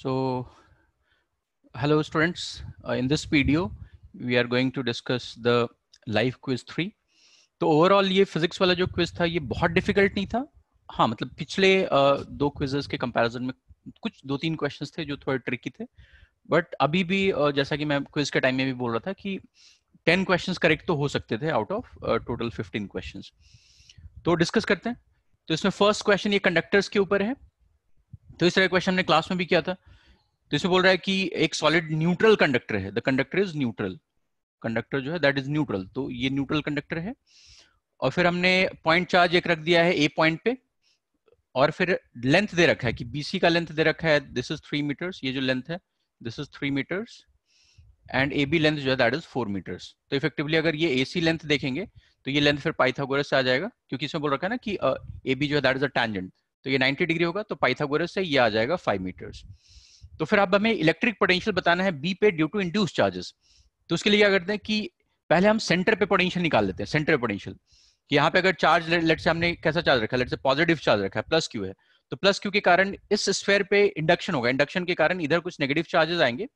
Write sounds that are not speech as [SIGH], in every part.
So, hello students. Uh, in this video, we are going to discuss the live quiz three तो overall ये physics वाला जो quiz था ये बहुत डिफिकल्ट नहीं था हाँ मतलब पिछले uh, दो क्विजेस के कंपैरिजन में कुछ दो तीन क्वेश्चंस थे जो थोड़े ट्रिकी थे बट अभी भी uh, जैसा कि मैं क्विज के टाइम में भी बोल रहा था कि टेन क्वेश्चंस करेक्ट तो हो सकते थे out of total fifteen questions तो डिस्कस करते हैं तो इसमें फर्स्ट क्वेश्चन ये कंडक्टर्स के ऊपर है तो इस तरह क्वेश्चन हमने क्लास में भी किया था तो इसमें बोल रहा है कि एक सॉलिड न्यूट्रल कंडक्टर है the conductor is neutral conductor जो है दैट इज न्यूट्रल तो ये न्यूट्रल कंडक्टर है और फिर हमने पॉइंट चार्ज एक रख दिया है ए पॉइंट पे और फिर लेंथ दे रखा है कि बीसी का लेंथ दे रखा है दिस इज थ्री मीटर्स ये जो लेंथ है this is three meters and A B length जो है दैट इज फोर मीटर्स तो इफेक्टिवली अगर ये ए सी लेंथ देखेंगे तो ये लेंथ फिर पाइथागोरस से आ जाएगा क्योंकि इसमें बोल रखा है ना कि ए uh, बी जो है दैट इज अ टैंजेंट तो ये 90 डिग्री होगा तो पाइथागोरस से ये आ जाएगा 5 मीटर्स तो फिर अब हमें इलेक्ट्रिक पोटेंशियल बताना है बी पे ड्यू टू इंड्यूस चार्जेस तो उसके लिए क्या करते हैं कि पहले हम सेंटर पे पोटेंशियल निकाल लेते हैं सेंटर पोटेंशियल कि यहाँ पे अगर चार्ज लेट से हमने कैसा चार्ज रखा लेट से पॉजिटिव चार्ज रखा है प्लस क्यू है तो प्लस क्यू के कारण इस स्फेयर पे इंडक्शन होगा इंडक्शन के कारण इधर कुछ नेगेटिव चार्जेस आएंगे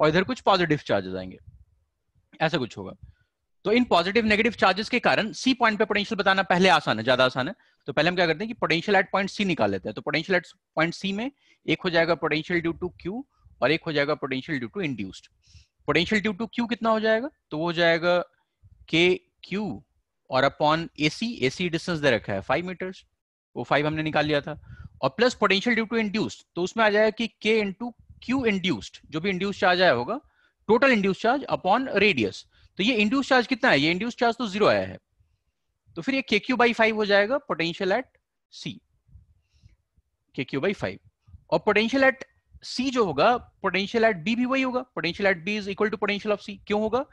और इधर कुछ पॉजिटिव चार्जेस आएंगे ऐसा कुछ होगा तो इन पॉजिटिव नेगेटिव चार्जेस के कारण सी पॉइंट पे पोटेंशियल बताना पहले आसान है ज्यादा आसान है तो पहले हम क्या करते हैं कि पोटेंशियल एट पॉइंट सी निकाल लेते हैं तो पोटेंशियल एट पॉइंट सी में एक हो जाएगा पोटेंशियल ड्यू टू क्यू और एक हो जाएगा potential due to induced potential due to Q कितना हो जाएगा तो वो हो जाएगा के क्यू और अपॉन ए सी ए सी डिस्टेंस दे रखा है फाइव मीटर्स वो फाइव हमने निकाल लिया था और plus potential due to induced तो उसमें आ जाएगा कि के इंटू क्यू इंड्यूस्ड जो भी इंड्यूस चार्ज आया होगा total induce charge upon radius तो ये इंड्यूस चार्ज कितना है ये इंड्यूस चार्ज तो जीरो आया है तो फिर ये के क्यू बाई फाइव हो जाएगा potential at C K Q by five और पोटेंशियल एट सी जो होगा पोटेंशियल एट बी भी वही होगा potential at B is equal to potential of C क्यों होगा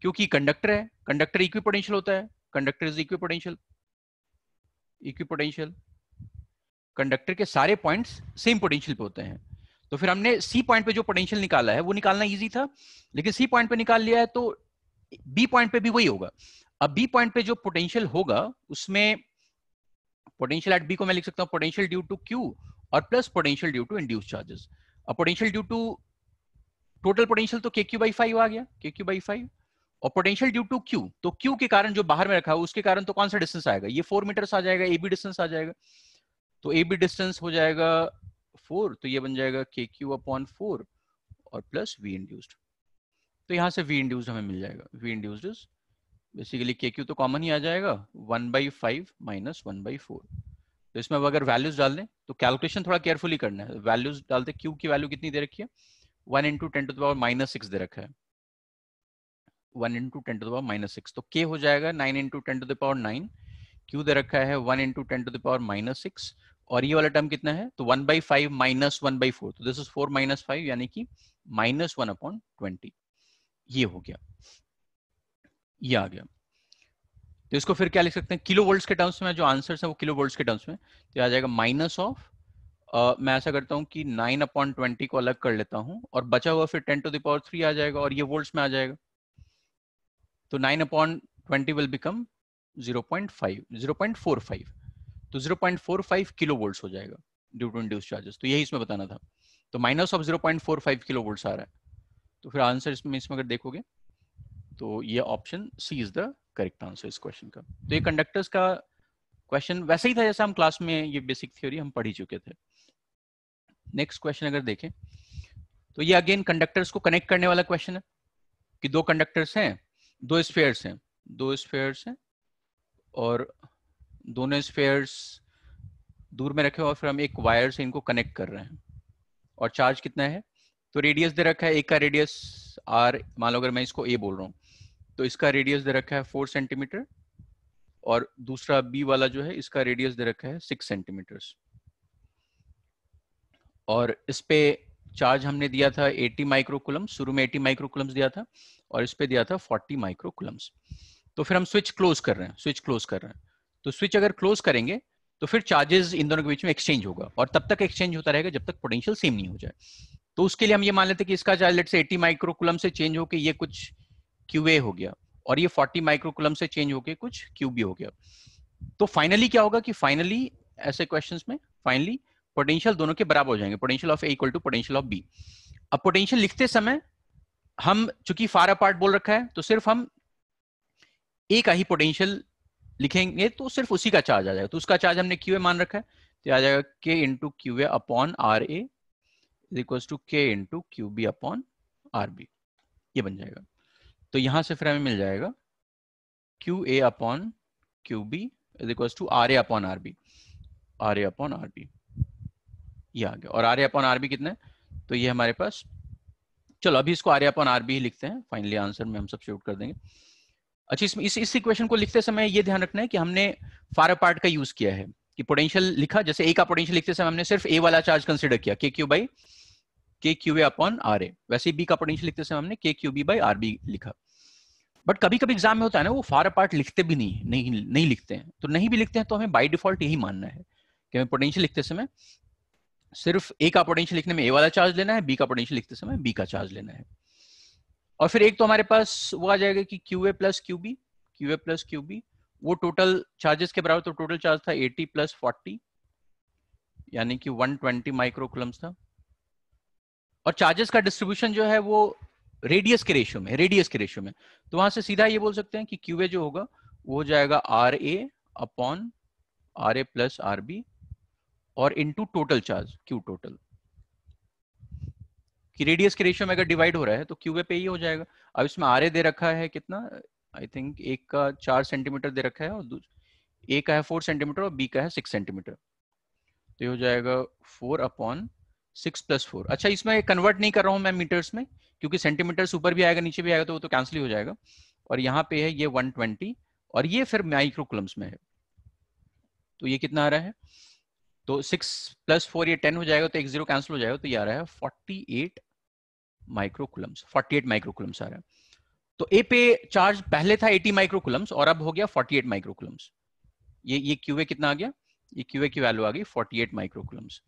क्योंकि कंडक्टर है कंडक्टर इक्वी पोटेंशियल होता है conductor is equipotential equipotential conductor के सारे पॉइंट्स सेम पोटेंशियल पे होते हैं तो फिर हमने सी पॉइंट पे जो पोटेंशियल निकाला है वो निकालना इजी था लेकिन सी पॉइंट पे निकाल लिया है तो बी पॉइंट पे भी वही होगा अब बी पॉइंट पे जो पोटेंशियल होगा उसमें पोटेंशियल एट बी को मैं लिख सकता हूं पोटेंशियल ड्यू टू क्यू और plus potential due to induce charges अब potential due to total potential तो के क्यू बाई फाइव आ गया के क्यू बाई फाइव और पोटेंशियल ड्यू टू क्यू तो क्यू के कारण जो बाहर में रखा है उसके कारण तो कौन सा डिस्टेंस आएगा ये फोर मीटर्स आ जाएगा ए बी डिस्टेंस आ जाएगा तो ए बी डिस्टेंस हो जाएगा फोर तो ये बन जाएगा के क्यू अपॉन फोर और प्लस वी इंड्यूस्ड तो यहां से वी इंड्यूस्ड हमें मिल जाएगा V induced is basically K Q तो कॉमन ही आ जाएगा one by five minus one by four तो इसमें अगर वैल्यूज डाल दें तो कैलकुलेशन थोड़ा केयरफुली करना है वैल्यूज डालते क्यू की वैल्यू कितनी दे रखी है one into ten to the power minus six दे रखा है one into ten to the power minus six तो के हो जाएगा nine into ten to the power nine Q दे रखा है one into ten to the power minus six और ये वाला टर्म कितना है तो one by five minus one by four तो this is four minus five यानी कि माइनस वन अपॉन ट्वेंटी ये हो गया ये आ गया तो इसको फिर क्या लिख सकते हैं किलो वोल्ट के टर्म्स में जो आंसर है वो किलो वोल्ट के टर्म्स में तो आ जाएगा माइनस ऑफ Uh, मैं ऐसा करता हूँ कि 9 अपॉन ट्वेंटी को अलग कर लेता हूँ और बचा हुआ फिर 10 टू दावर थ्री आ जाएगा और ये वोल्ट्स में आ जाएगा तो 9 अपॉन ट्वेंटी विल बिकम 0.5 0.45 तो 0.45 किलो वोल्ट्स हो जाएगा ड्यू टू इंड्यूस चार्जेस तो यही इसमें बताना था तो माइनस ऑफ 0.45 किलो वोल्ट्स आ रहा है तो फिर आंसर इसमें इसमें अगर देखोगे तो ये option C is the correct answer इस क्वेश्चन का तो ये कंडक्टर्स का क्वेश्चन वैसे ही था जैसे हम क्लास में ये बेसिक थ्योरी हम पढ़ ही चुके थे नेक्स्ट क्वेश्चन अगर देखें तो ये अगेन कंडक्टर्स को कनेक्ट करने वाला क्वेश्चन है कि दो कंडक्टर्स हैं दो स्पेयर्स हैं दो स्पेयर्स हैं और दोनों स्पेयर्स दूर में रखे और फिर हम एक वायर से इनको कनेक्ट कर रहे हैं और चार्ज कितना है तो रेडियस दे रखा है एक का रेडियस आर मान लो अगर मैं इसको ए बोल रहा हूँ तो इसका रेडियस दे रखा है फोर सेंटीमीटर और दूसरा बी वाला जो है इसका रेडियस दे रखा है सिक्स सेंटीमीटर और इस पे चार्ज हमने दिया था 80 माइक्रोकुलम शुरू में 80 माइक्रोकुलम्स दिया था और इस पे दिया था 40 माइक्रोकुलम्स तो फिर हम स्विच क्लोज कर रहे हैं स्विच क्लोज कर रहे हैं तो स्विच अगर क्लोज करेंगे तो फिर चार्जेस इन दोनों के बीच में एक्सचेंज होगा और तब तक एक्सचेंज होता रहेगा जब तक पोटेंशियल सेम नहीं हो जाए तो उसके लिए हम ये मान लेते हैं कि इसका चार्ज लेट से 80 माइक्रोकुलम से चेंज होकर ये कुछ क्यूए हो गया और ये फोर्टी माइक्रोकुलम से चेंज होके कुछ क्यूबी हो गया तो फाइनली क्या होगा कि फाइनली ऐसे क्वेश्चंस में फाइनली पोटेंशियल दोनों के बराबर हो जाएंगे potential of A equal to potential of B अब पोटेंशियल लिखते समय हम चूंकि फार अपार्ट बोल रखा है तो सिर्फ हम ए का ही पोटेंशियल लिखेंगे तो सिर्फ उसी का चार्ज आ जाएगा तो उसका चार्ज हमने क्यूए मान रखा है तो आ जाएगा के into Q A upon R equal to K into Q B upon R B ये बन जाएगा तो यहां से फिर हमें मिल जाएगा Q A upon Q B is equal to R A upon R B R A upon R B ये आ गया और R A upon R B कितना है तो ये हमारे पास चलो अभी इसको R A upon R B ही लिखते हैं फाइनली आंसर में हम सब शूट कर देंगे अच्छा इसमें इस इस इक्वेशन को लिखते समय ये ध्यान रखना है कि हमने फार पार्ट का यूज किया है कि पोटेंशियल लिखा जैसे ए का पोटेंशियल लिखते समय हमने सिर्फ ए वाला चार्ज कंसिडर किया K Q by K Q A upon R A वैसे बी का पोटेंशियल लिखते समय हमने K Q B by R B लिखा बट कभी कभी एग्जाम में होता है ना वो फार अपार्ट लिखते भी नहीं नहीं नहीं लिखते हैं तो नहीं भी लिखते हैं तो हमें बाई डिफॉल्ट यही मानना है कि हमें पोटेंशियल लिखते समय सिर्फ ए का पोटेंशियल लिखने में ए वाला चार्ज लेना है बी का पोटेंशियल लिखते समय बी का चार्ज लेना है और फिर एक तो हमारे पास वो आ जाएगा कि क्यू ए प्लस क्यू बी क्यू ए प्लस क्यू बी वो टोटल चार्जेस के बराबर तो टोटल चार्ज था एटी प्लस फोर्टी यानी कि वन ट्वेंटी माइक्रोकुलम्स था और चार्जेस का डिस्ट्रीब्यूशन जो है वो रेडियस के रेशियो में रेडियस के रेशियो में तो वहां से सीधा ये बोल सकते हैं कि क्यूए जो होगा वो हो जाएगा R A upon R A plus R B और into total charge Q total कि रेडियस के रेशियो में अगर डिवाइड हो रहा है तो क्यूए पे ही हो जाएगा अब इसमें आर ए दे रखा है कितना आई थिंक एक का चार सेंटीमीटर दे रखा है और ए का है फोर सेंटीमीटर और बी का है सिक्स सेंटीमीटर तो ये हो जाएगा four upon six plus four अच्छा इसमें कन्वर्ट नहीं कर रहा हूँ मैं मीटर्स में क्योंकि सेंटीमीटर्स ऊपर भी आएगा नीचे भी आएगा तो वो तो कैंसिल ही हो जाएगा और यहाँ पे है ये वन ट्वेंटी और ये फिर माइक्रोकुलम्स में है तो ये कितना आ रहा है तो सिक्स प्लस फोर ये टेन हो जाएगा तो एक जीरो कैंसिल हो जाएगा तो ये आ रहा है forty eight microcoulombs forty eight microcoulombs आ रहा है तो ए पे चार्ज पहले था एटी माइक्रोकुलम्स और अब हो गया फोर्टी एट माइक्रोकुलम्स ये ये क्यूए कितना आ गया ये क्यूए की वैल्यू आ गई फोर्टी एट माइक्रोकुलम्स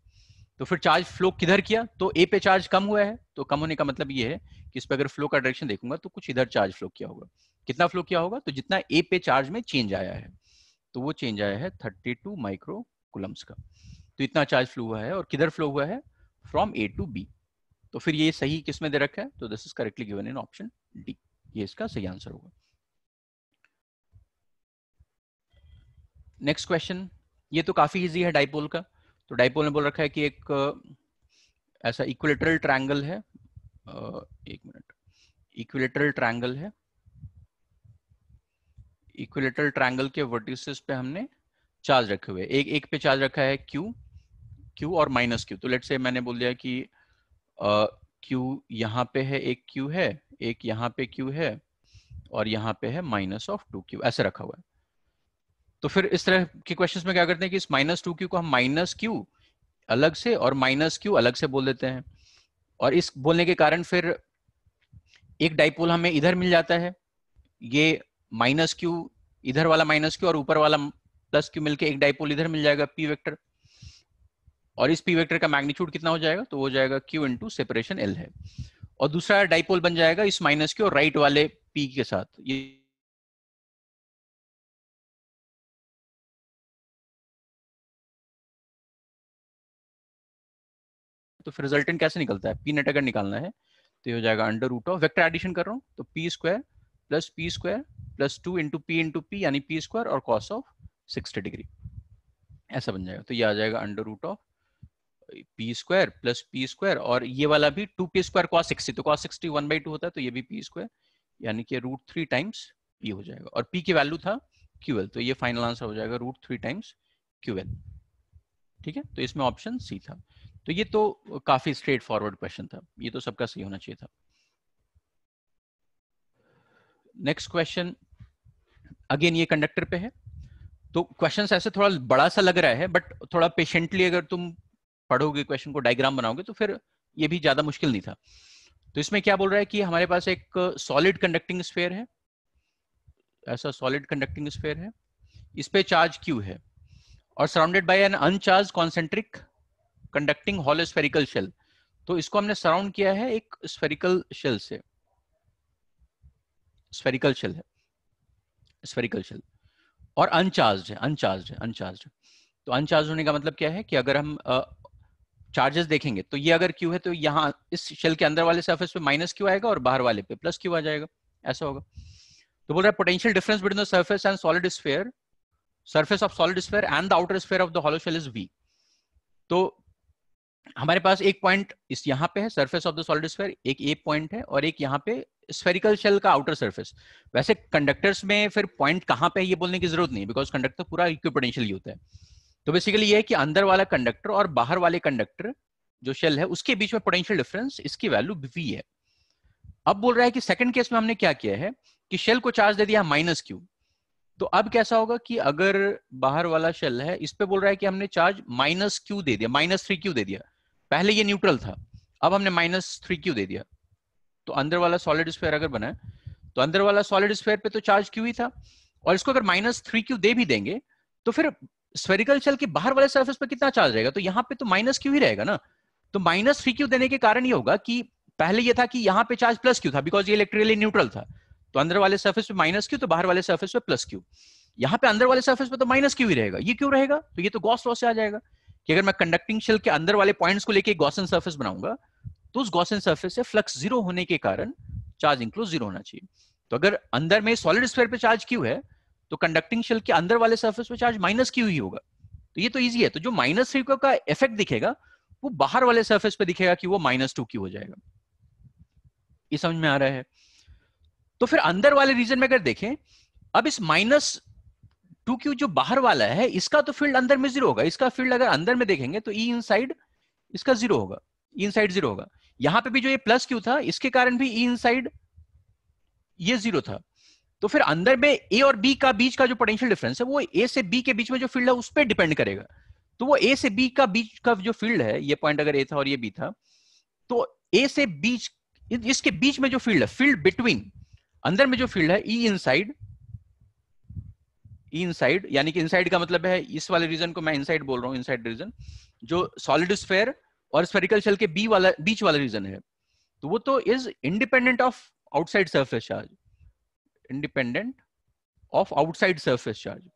तो फिर चार्ज फ्लो किधर किया तो ए पे चार्ज कम हुआ है तो कम होने का मतलब ये है कि इस पर अगर फ्लो का डायरेक्शन देखूंगा तो कुछ इधर चार्ज फ्लो किया होगा कितना फ्लो किया होगा तो जितना ए पे चार्ज में चेंज आया है तो वो चेंज आया है थर्टी टू माइक्रो कुलम्स का तो इतना चार्ज फ्लो हुआ है और किधर फ्लो हुआ है फ्रॉम ए टू बी तो फिर ये सही किसमें दे रखा है तो this is correctly given in option D ये इसका सही आंसर होगा नेक्स्ट क्वेश्चन ये तो काफी इजी है डाइपोल का तो डाइपोल ने बोल रखा है कि एक ऐसा इक्विलेटरल ट्रायंगल है एक मिनट इक्विलेटरल ट्रायंगल है इक्विलेटरल ट्रायंगल के वर्टिसेस पे हमने चार्ज रखे हुए एक एक पे चार्ज रखा है क्यू क्यू और माइनस क्यू तो लेट से मैंने बोल दिया कि क्यू यहाँ पे है एक क्यू है एक यहाँ पे क्यू है और यहाँ पे है माइनस ऑफ टू क्यू ऐसे रखा हुआ है तो फिर इस तरह के क्वेश्चंस में क्या करते हैं कि इस माइनस टू क्यू को हम माइनस क्यू अलग से और माइनस क्यू अलग से बोल देते हैं और इस बोलने के कारण फिर एक डाइपोल हमें इधर मिल जाता है ये माइनस क्यू इधर वाला माइनस क्यू और ऊपर वाला प्लस क्यू मिलके एक डाइपोल इधर मिल जाएगा पी वेक्टर और इस पी वेक्टर का मैग्नीट्यूड कितना हो जाएगा तो वो जाएगा क्यू इंटू सेपरेशन एल है और दूसरा डाइपोल बन जाएगा इस माइनस क्यू और राइट वाले पी के साथ ये तो फिर रिजल्टेंट कैसे निकलता है पी नेट अगर निकालना है तो ये हो जाएगा under root of vector addition कर रहा हूँ तो P square plus P square plus two into P into P यानी पी स्क्वायर और कॉस ऑफ सिक्सटी डिग्री ऐसा बन जाएगा तो ये आ जाएगा under root of P square plus P square और ये वाला भी two P square cos sixty तो cos sixty one by two होता है तो ये भी पी स्क्वायर यानी कि रूट थ्री टाइम्स पी हो जाएगा और पी की वैल्यू था क्यूएल तो ये फाइनल आंसर हो जाएगा रूट थ्री टाइम्स क्यूएल ठीक है तो इसमें ऑप्शन सी था तो ये तो काफी स्ट्रेट फॉरवर्ड क्वेश्चन था ये तो सबका सही होना चाहिए था नेक्स्ट क्वेश्चन अगेन ये कंडक्टर पे है तो क्वेश्चन ऐसे थोड़ा बड़ा सा लग रहा है बट थोड़ा पेशेंटली अगर तुम पढ़ोगे क्वेश्चन को डायग्राम बनाओगे तो फिर ये भी ज्यादा मुश्किल नहीं था तो इसमें क्या बोल रहा है कि हमारे पास एक सॉलिड कंडक्टिंग स्फेयर है ऐसा सॉलिड कंडक्टिंग स्फेयर है इस पे चार्ज क्यू है और surrounded by an uncharged concentric conducting hollow spherical shell तो इसको हमने सराउंड किया है एक स्पेरिकल शेल से स्पेरिकल शेल है स्पेरिकल शेल और अनचार्ज है अनचार्ज है अनचार्ज तो अनचार्ज होने का मतलब क्या है कि अगर हम चार्जेस uh, देखेंगे तो ये अगर क्यू है तो यहाँ इस शेल के अंदर वाले सर्फेस पे माइनस क्यू आएगा और बाहर वाले पे प्लस क्यू आ जाएगा ऐसा होगा तो बोल रहा है potential difference between the surface and solid sphere surface of solid sphere and the outer sphere of the hollow shell is V तो हमारे पास एक पॉइंट इस यहाँ पे है surface of the solid sphere एक ए पॉइंट है और एक यहाँ पे स्फेरिकल शेल का आउटर सरफेस वैसे कंडक्टर्स में फिर पॉइंट कहाँ पे है ये बोलने की जरूरत नहीं बिकॉज कंडक्टर पूरा इक्विपोटेंशियल ही होता है तो बेसिकली ये है कि अंदर वाला कंडक्टर और बाहर वाले कंडक्टर जो शेल है उसके बीच में पोटेंशियल डिफरेंस इसकी वैल्यू वी है अब बोल रहा है कि सेकंड केस में हमने क्या किया है कि शेल को चार्ज दे दिया माइनस क्यू तो अब कैसा होगा कि अगर बाहर वाला शेल है इस पे बोल रहा है कि हमने चार्ज माइनस क्यू दे दिया माइनस थ्री क्यू दे दिया पहले ये न्यूट्रल था अब हमने माइनस थ्री क्यू दे दिया तो अंदर वाला सॉलिड स्क्वायर अगर बना तो अंदर वाला सॉलिड स्क्वायर पे तो चार्ज क्यू ही था और इसको अगर माइनस थ्री क्यू दे भी देंगे तो फिर स्फेरिकल शेल के बाहर वाले सर्फेस पर कितना चार्ज रहेगा तो यहाँ पे तो माइनस क्यू ही रहेगा ना तो माइनस थ्री क्यू देने के कारण ये होगा कि पहले ये था कि यहाँ पे चार्ज प्लस क्यू था बिकॉज ये इलेक्ट्रिकली न्यूट्रल था तो अंदर वाले सर्फेस पे माइनस क्यू तो बाहर वाले सर्फेस पे प्लस क्यू यहाँ पे अंदर वाले सर्फेस पे तो माइनस क्यू ही रहेगा ये क्यों रहेगा तो ये तो गॉस लॉस से आ जाएगा कि अगर मैं कंडक्टिंग शेल के अंदर वाले पॉइंट्स को लेके गॉसन सर्फेस बनाऊंगा तो उस गॉसन सर्फेस से फ्लक्स जीरो होने के कारण चार्ज इंक्लोज जीरो होना चाहिए तो अगर अंदर में सॉलिड स्फेयर पे चार्ज क्यू है तो कंडक्टिंग शेल के अंदर वाले सर्फेस पे चार्ज माइनस क्यू ही होगा तो ये तो ईजी है तो जो माइनस थ्री का इफेक्ट दिखेगा वो बाहर वाले सर्फेस पे दिखेगा कि वो माइनस टू क्यू हो जाएगा ये समझ में आ रहा है तो फिर अंदर वाले रीजन में अगर देखें अब इस माइनस क्योंकि जो बाहर वाला है इसका तो फील्ड अंदर में जीरो होगा इसका फील्ड अगर अंदर में देखेंगे तो ई e इनसाइड इसका जीरो होगा ई इनसाइड जीरो होगा यहां पे भी जो ये प्लस क्यू था इसके कारण भी ई e इनसाइड ये जीरो था तो फिर अंदर में ए और बी का बीच का जो पोटेंशियल डिफरेंस है वो ए से बी के बीच में जो फील्ड है उस पर डिपेंड करेगा तो वो ए से बी का बीच का जो फील्ड है ये पॉइंट अगर ए था और ये बी था तो ए से बीच इसके बीच में जो फील्ड है फील्ड बिटवीन अंदर में जो फील्ड है ई e इनसाइड इनसाइड यानी कि इनसाइड का मतलब है इस वाले रीजन को मैं इनसाइड बोल रहा हूँ इनसाइड रीजन जो सॉलिड स्फेयर और स्फेरिकल शेल के बी वाला बीच वाला रीजन है तो वो तो is independent of outside surface charge independent of outside surface charge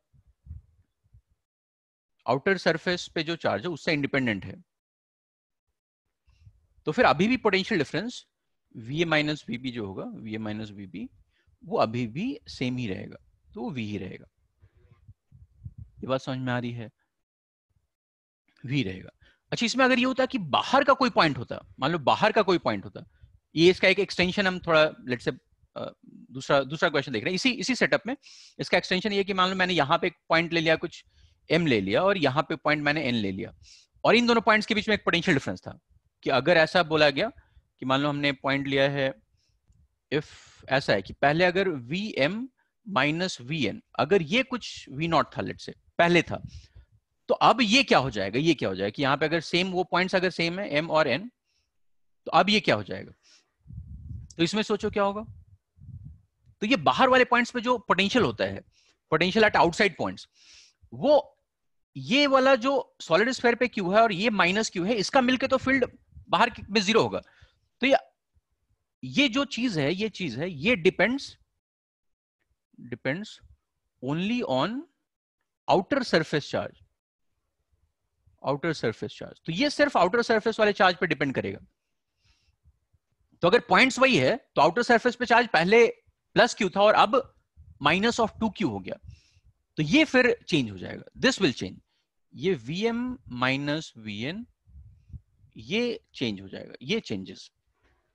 outer surface पे जो चार्ज है उससे इंडिपेंडेंट है तो फिर अभी भी potential difference V A minus V B जो होगा V A minus V B वो अभी भी सेम ही रहेगा तो वी ही रहेगा ये बात समझ में आ रही है वी रहेगा अच्छा इसमें अगर ये होता कि बाहर का कोई पॉइंट होता मान लो बाहर का कोई पॉइंट होता ये इसका एक एक्सटेंशन हम थोड़ा लेट से दूसरा दूसरा क्वेश्चन देख रहे हैं इसी इसी सेटअप में इसका एक्सटेंशन ये कि मान लो मैंने यहाँ पे एक पॉइंट ले लिया कुछ एम ले लिया और यहाँ पे पॉइंट मैंने एन ले लिया और इन दोनों पॉइंट्स के बीच में एक पोटेंशियल डिफरेंस था कि अगर ऐसा बोला गया कि मान लो हमने पॉइंट लिया है इफ ऐसा है कि पहले अगर V M minus V N अगर ये कुछ वी नॉट था लेट से पहले था तो अब ये क्या हो जाएगा ये क्या हो जाएगा कि यहां पे अगर सेम वो पॉइंट्स अगर सेम है एम और एन तो अब ये क्या हो जाएगा तो इसमें सोचो क्या होगा तो ये बाहर वाले पॉइंट्स पे जो पोटेंशियल होता है पोटेंशियल एट आउटसाइड पॉइंट्स वो ये वाला जो सॉलिड स्फेयर पे क्यू है और ये माइनस क्यू है इसका मिलकर तो फील्ड बाहर में जीरो होगा तो ये ये जो चीज है ये चीज है ये depends depends only on on outer surface charge outer surface charge तो ये सिर्फ आउटर सरफेस वाले चार्ज पे डिपेंड करेगा तो अगर पॉइंट्स वही है तो आउटर सरफेस पे चार्ज पहले प्लस क्यू था और अब माइनस ऑफ टू क्यू हो गया तो ये फिर चेंज हो जाएगा दिस विल चेंज ये V M minus V N ये चेंज हो जाएगा ये चेंजेस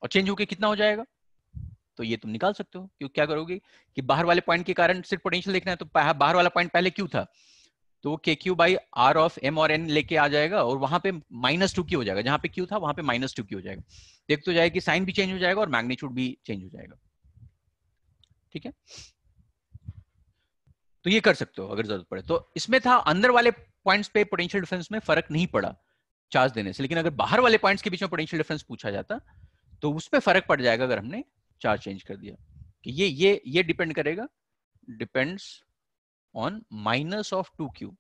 और चेंज होकर कितना हो जाएगा तो ये तुम निकाल सकते हो क्यों क्या करोगे कि बाहर वाले पॉइंट के कारण सिर्फ पोटेंशियल देखना है तो बाहर वाला पॉइंट पहले क्यों था तो K Q by R of M और एन लेके आ जाएगा और वहां पे माइनस टू क्यू हो जाएगा जहां पे क्यू था वहां पे माइनस टू क्यू हो जाएगा देख तो जाए कि साइन भी चेंज हो जाएगा और मैग्नीट्यूड भी चेंज हो जाएगा ठीक है तो ये कर सकते हो अगर जरूरत पड़े तो इसमें था अंदर वाले पॉइंट्स पे पोटेंशियल डिफरेंस में फर्क नहीं पड़ा चार्ज देने से लेकिन अगर बाहर वाले पॉइंट्स के बीच में पोटेंशियल डिफरेंस पूछा जाता तो उस पर फर्क पड़ जाएगा अगर हमने चार्ज चेंज कर दिया कि ये ये ये डिपेंड करेगा depends on minus of two Q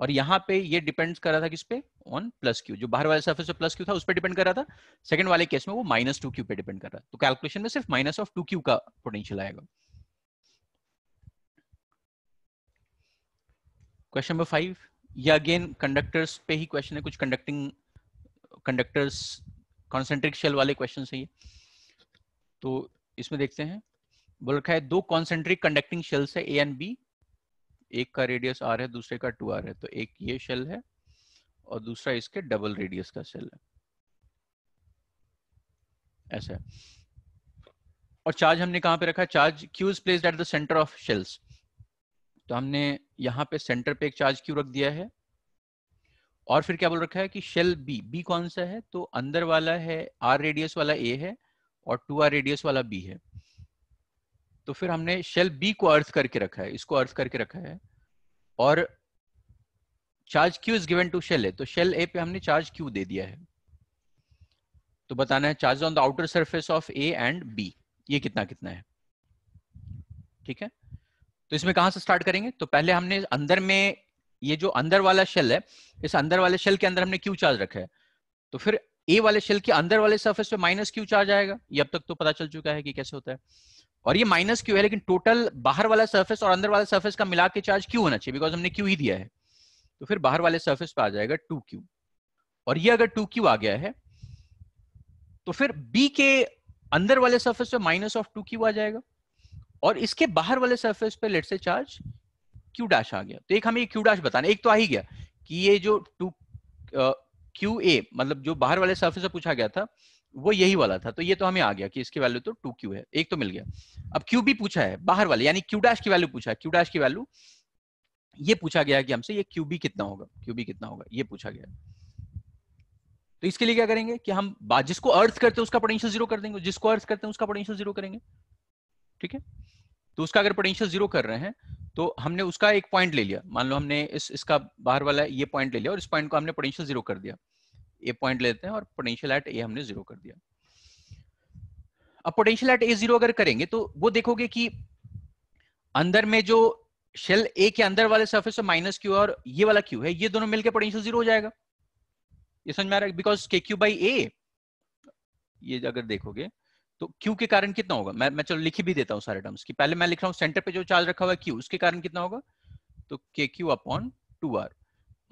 और यहां पे ये डिपेंड्स कर रहा था किस पे ऑन प्लस क्यू जो बाहर वाले सर्फेस पे प्लस क्यू था उस पर डिपेंड कर रहा था सेकंड वाले केस में वो माइनस टू क्यू पे डिपेंड कर रहा है तो कैलकुलेशन में सिर्फ माइनस ऑफ टू क्यू का पोटेंशियल आएगा क्वेश्चन नंबर फाइव या अगेन कंडक्टर्स पे ही क्वेश्चन है कुछ कंडक्टिंग कंडक्टर्स कॉन्सेंट्रिक शेल वाले क्वेश्चन है ये तो इसमें देखते हैं बोल रखा है दो कॉन्सेंट्रिक कंडक्टिंग शेल्स है ए एंड बी एक का रेडियस आर है दूसरे का टू आर है तो एक ये शेल है और दूसरा इसके डबल रेडियस का शेल है ऐसा है और चार्ज हमने कहां पे रखा charge Q's place at the centre of shells तो हमने यहां पे सेंटर पे एक चार्ज क्यू रख दिया है और फिर क्या बोल रखा है कि शेल बी बी कौन सा है तो अंदर वाला है आर रेडियस वाला ए है और टू आर रेडियस वाला बी है तो फिर हमने शेल बी को अर्थ करके रखा है इसको अर्थ करके रखा है और charge Q is given to shell A तो शेल ए पे हमने चार्ज क्यू दे दिया है तो बताना है charge on the outer surface of A and B ये कितना कितना है ठीक है तो इसमें कहां से स्टार्ट करेंगे तो पहले हमने अंदर में ये जो अंदर वाला शेल है इस अंदर वाले शेल के अंदर हमने क्यू चार्ज रखा है तो फिर ए वाले शेल के अंदर वाले सर्फेस पे माइनस क्यू चार्ज आएगा ये अब तक तो पता चल चुका है कि कैसे होता है और ये माइनस क्यू है लेकिन टोटल बाहर वाला सर्फेस और अंदर वाला सर्फेस का मिला के चार्ज क्यू होना चाहिए बिकॉज हमने क्यू ही दिया है तो फिर बाहर वाले सर्फेस पे आ जाएगा टू क्यू और ये अगर टू क्यू आ गया है तो फिर बी के अंदर वाले सर्फेस पे माइनस ऑफ टू क्यू आ जाएगा और इसके बाहर वाले सर्फेस पे लेट से चार्ज क्यू डैश आ गया तो एक हमें क्यू डैश बताना एक तो आ ही गया कि ये जो टू क्यू ए मतलब जो बाहर वाले सर्फे से पूछा गया था वो यही वाला था तो ये तो हमें आ गया कि इसकी वैल्यू तो टू क्यू है एक तो मिल गया अब क्यू भी पूछा है बाहर वाले यानी क्यू डैश की वैल्यू पूछा है क्यू डैश की वैल्यू ये पूछा गया कि हमसे ये क्यू बी कितना होगा क्यू बी कितना होगा ये पूछा गया तो इसके लिए क्या करेंगे कि हम जिसको अर्थ करते हैं उसका पोटेंशियल जीरो कर देंगे जिसको अर्थ करते हैं उसका पोटेंशियल जीरो करेंगे ठीक है तो उसका अगर पोटेंशियल जीरो कर रहे हैं तो हमने उसका एक पॉइंट ले लिया मान लो हमने इस इसका बाहर वाला ये पॉइंट ले लिया और इस पॉइंट को हमने पोटेंशियल जीरो कर दिया ए पॉइंट लेते हैं और पोटेंशियल एट ए हमने जीरो कर दिया अब पोटेंशियल एट ए जीरो अगर करेंगे तो वो देखोगे कि अंदर में जो शेल ए के अंदर वाले सर्फेस में माइनस क्यू और ये वाला क्यू है ये दोनों मिलकर पोटेंशियल जीरो हो जाएगा ये समझ में आ रहा है बिकॉज के क्यू बाई ए ये अगर देखोगे तो क्यू के कारण कितना होगा मैं मैं चलो लिख भी देता हूँ सारे टर्म्स की पहले मैं लिख रहा हूँ सेंटर पे जो चार्ज रखा हुआ है क्यू उसके कारण कितना होगा तो K Q upon two R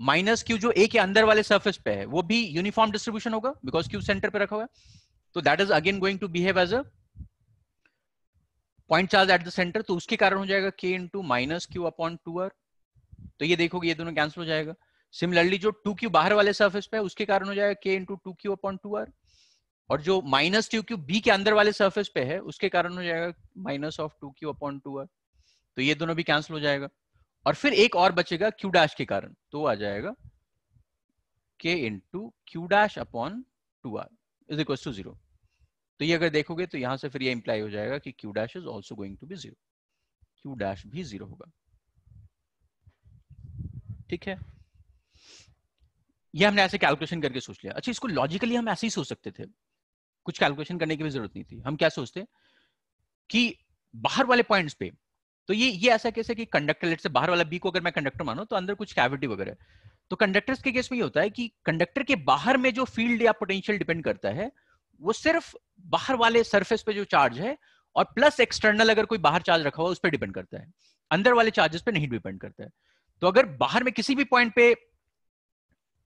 minus Q जो ए के अंदर वाले सर्फेस पे है वो भी यूनिफॉर्म डिस्ट्रीब्यूशन होगा बिकॉज क्यू सेंटर पे रखा हुआ है तो that is again going to behave as a point charge at the centre तो उसके कारण हो जाएगा K into minus Q upon two R तो ये देखोगे ये दोनों कैंसिल हो जाएगा सिमिलरली जो टू क्यू बाहर वाले सर्फेस पे है उसके कारण हो जाएगा K into two Q upon two R और जो माइनस टू क्यू बी के अंदर वाले सर्फेस पे है उसके कारण हो जाएगा minus of two Q upon two R तो ये दोनों भी कैंसिल हो जाएगा और फिर एक और बचेगा क्यू डैश के कारण तो आ जाएगा K into Q dash upon two R is equal to zero तो ये अगर देखोगे तो यहां से फिर ये इंप्लाई हो जाएगा कि Q dash is also going to be zero Q dash भी जीरो होगा ठीक है ये हमने ऐसे कैलकुलेशन करके सोच लिया अच्छा इसको लॉजिकली हम ऐसे ही सोच सकते थे कुछ कैलकुलेशन करने की भी जरूरत नहीं थी हम क्या सोचते कि बाहर वाले पॉइंट्स पे तो ये ये ऐसा कैसे कि कंडक्टर लेट से बाहर वाला बी को अगर मैं कंडक्टर मानू तो अंदर कुछ कैविटी वगैरह तो कंडक्टर्स के केस में ये होता है कि कंडक्टर के बाहर में जो फील्ड या पोटेंशियल डिपेंड करता है वो सिर्फ बाहर वाले सरफेस पे जो चार्ज है और प्लस एक्सटर्नल अगर कोई बाहर चार्ज रखा हुआ उस पर डिपेंड करता है अंदर वाले चार्जेस पे नहीं डिपेंड करता है तो अगर बाहर में किसी भी पॉइंट पे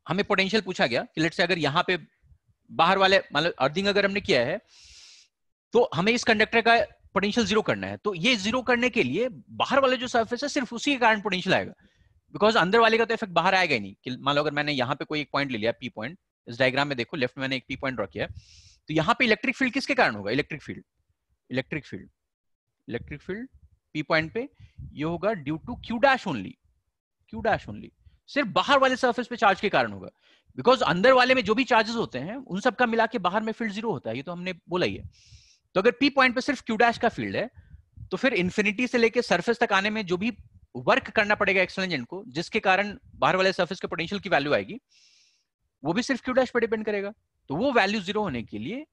हमें पोटेंशियल पूछा गया कि लेट से अगर यहाँ पे बाहर वाले मतलब अर्थिंग अगर हमने किया है तो हमें इस कंडक्टर का पोटेंशियल जीरो करना है तो ये जीरो करने के लिए बाहर वाले जो सर्फेस है सिर्फ उसी के कारण पोटेंशियल आएगा बिकॉज अंदर वाले का तो इफेक्ट बाहर आएगा ही नहीं कि मान लो अगर मैंने यहाँ पे कोई एक पॉइंट ले लिया पी पॉइंट इस डायग्राम में देखो लेफ्ट में मैंने एक पी पॉइंट रखा है तो यहाँ पे इलेक्ट्रिक फील्ड किसके कारण होगा electric field electric field electric field P point पे ये होगा due to Q dash only Q dash only सिर्फ बाहर वाले सर्फेस पे चार्ज के कारण होगा बिकॉज अंदर वाले में जो भी चार्जेस होते हैं उन सबका मिला के बाहर में फील्ड जीरो होता है ये तो हमने बोला ही है तो अगर पी पॉइंट पे सिर्फ क्यू डैश का फील्ड है तो फिर इन्फिनिटी से लेकर सरफेस तक आने में जो भी वर्क करना पड़ेगा एक्सटर्नल एजेंट को जिसके कारण बाहर वाले सर्फेस के पोटेंशियल की वैल्यू आएगी वो भी सिर्फ क्यू डैश पर डिपेंड करेगा तो वो वैल्यू जीरो होने के लिए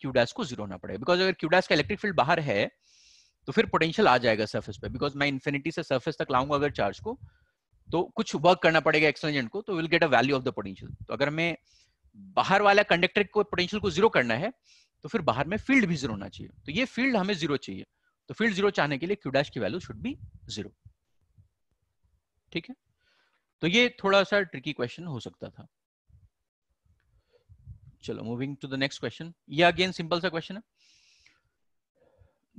क्यू डैश को जीरो होना पड़ेगा बिकॉज अगर क्यू डैश का इलेक्ट्रिक फील्ड बाहर है तो फिर पोटेंशियल आ जाएगा सर्फेस पे बिकॉज मैं इन्फिनिटी से सर्फेस तक लाऊंगा अगर चार्ज को तो कुछ वर्क करना पड़ेगा एक्सटर्नल को तो will get a value of the potential तो अगर मैं बाहर वाला कंडक्टर को पोटेंशियल को जीरो करना है तो फिर बाहर में फील्ड भी जीरो होना चाहिए तो ये फील्ड हमें जीरो चाहिए तो फील्ड जीरो चाहने के लिए क्यू डैश की वैल्यू शुड बी जीरो ठीक है तो ये थोड़ा सा ट्रिकी क्वेश्चन हो सकता था चलो moving to the next question ये अगेन सिंपल सा क्वेश्चन है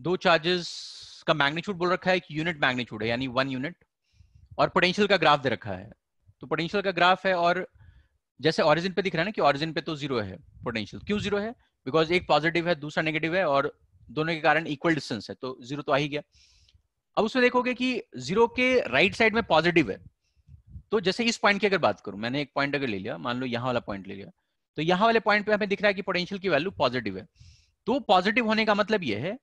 दो चार्जेस का मैग्नीट्यूड बोल रखा है एक यूनिट मैग्नीट्यूड है यानी वन यूनिट और पोटेंशियल का ग्राफ दे रखा है तो पोटेंशियल का ग्राफ है और जैसे ऑरिजिन पे दिख रहा है ना कि ऑरिजिन पे तो जीरो है पोटेंशियल क्यों जीरो है बिकॉज एक पॉजिटिव है दूसरा नेगेटिव है और दोनों के कारण इक्वल डिस्टेंस है तो जीरो तो आ ही गया अब उसमें देखोगे कि जीरो के राइट right साइड में पॉजिटिव है तो जैसे इस पॉइंट की अगर बात करूं मैंने एक पॉइंट अगर ले लिया मान लो यहाँ वाला पॉइंट ले लिया तो यहाँ वाले पॉइंट पे हमें दिख रहा है कि पोटेंशियल की वैल्यू पॉजिटिव है तो पॉजिटिव होने का मतलब यह है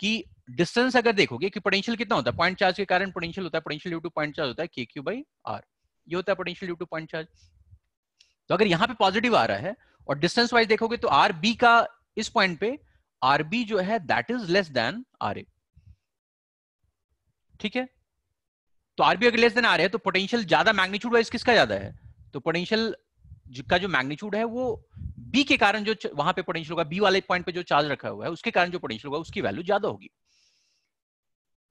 कि डिस्टेंस अगर देखोगे कि पोटेंशियल कितना होता है पॉइंट चार्ज के कारण पोटेंशियल होता है potential due to point charge होता है के क्यू बाई आर ये होता है potential due to point charge तो अगर यहाँ पे पॉजिटिव आ रहा है और डिस्टेंस वाइज देखोगे तो आर बी का इस पॉइंट पे आर बी जो है that is less than R A ठीक है तो आर बी अगर लेस देन आ रहे हैं तो पोटेंशियल ज्यादा मैग्नीट्यूड वाइज किसका ज्यादा है तो पोटेंशियल का जो मैग्नीट्यूड है वो बी के कारण जो वहां पे पोटेंशियल होगा बी वाले पॉइंट पे जो चार्ज रखा हुआ है उसके कारण जो पोटेंशियल होगा उसकी वैल्यू ज्यादा होगी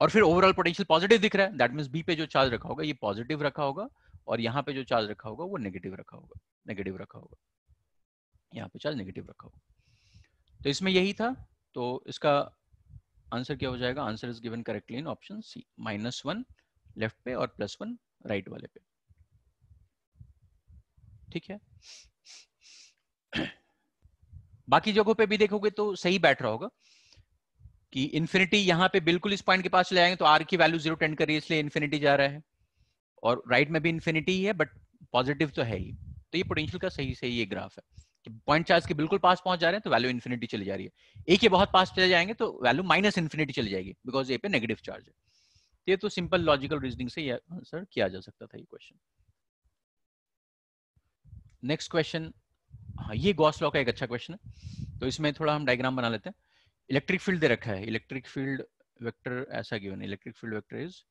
और फिर ओवरऑल पोटेंशियल पॉजिटिव दिख रहा है दैट मीन बी पे जो चार्ज रखा होगा ये पॉजिटिव रखा होगा और यहाँ पे जो चार्ज रखा होगा वो नेगेटिव रखा होगा नेगेटिव रखा होगा यहाँ पे चार्ज नेगेटिव रखा हो तो इसमें यही था तो इसका आंसर क्या हो जाएगा answer is given correctly in option C minus one left पे और प्लस वन राइट वाले पे ठीक है बाकी जगहों पे भी देखोगे तो सही बैठ रहा होगा कि इन्फिनिटी यहाँ पे बिल्कुल इस पॉइंट के पास ले आएंगे तो आर की वैल्यू जीरो टेंड कर रही है इसलिए इन्फिनिटी जा रहा है और राइट right में भी इन्फिनिटी है बट पॉजिटिव तो है ही तो ये पोटेंशियल का सही सही ये ग्राफ है पॉइंट चार्ज के बिल्कुल पास पहुंच जा रहे हैं तो वैल्यू इन्फिनिटी चली जा रही है ए के बहुत पास चले जाएंगे तो वैल्यू माइनस इन्फिनिटी चली जाएगी बिकॉज ए पे नेगेटिव चार्ज है तो ये तो सिंपल लॉजिकल रीजनिंग से आंसर हाँ, किया जा सकता था ये क्वेश्चन नेक्स्ट क्वेश्चन हाँ ये गॉस लॉ का एक अच्छा क्वेश्चन है तो इसमें थोड़ा हम डायग्राम बना लेते हैं इलेक्ट्रिक फील्ड दे रखा है इलेक्ट्रिक फील्ड वेक्टर ऐसा given electric field vector is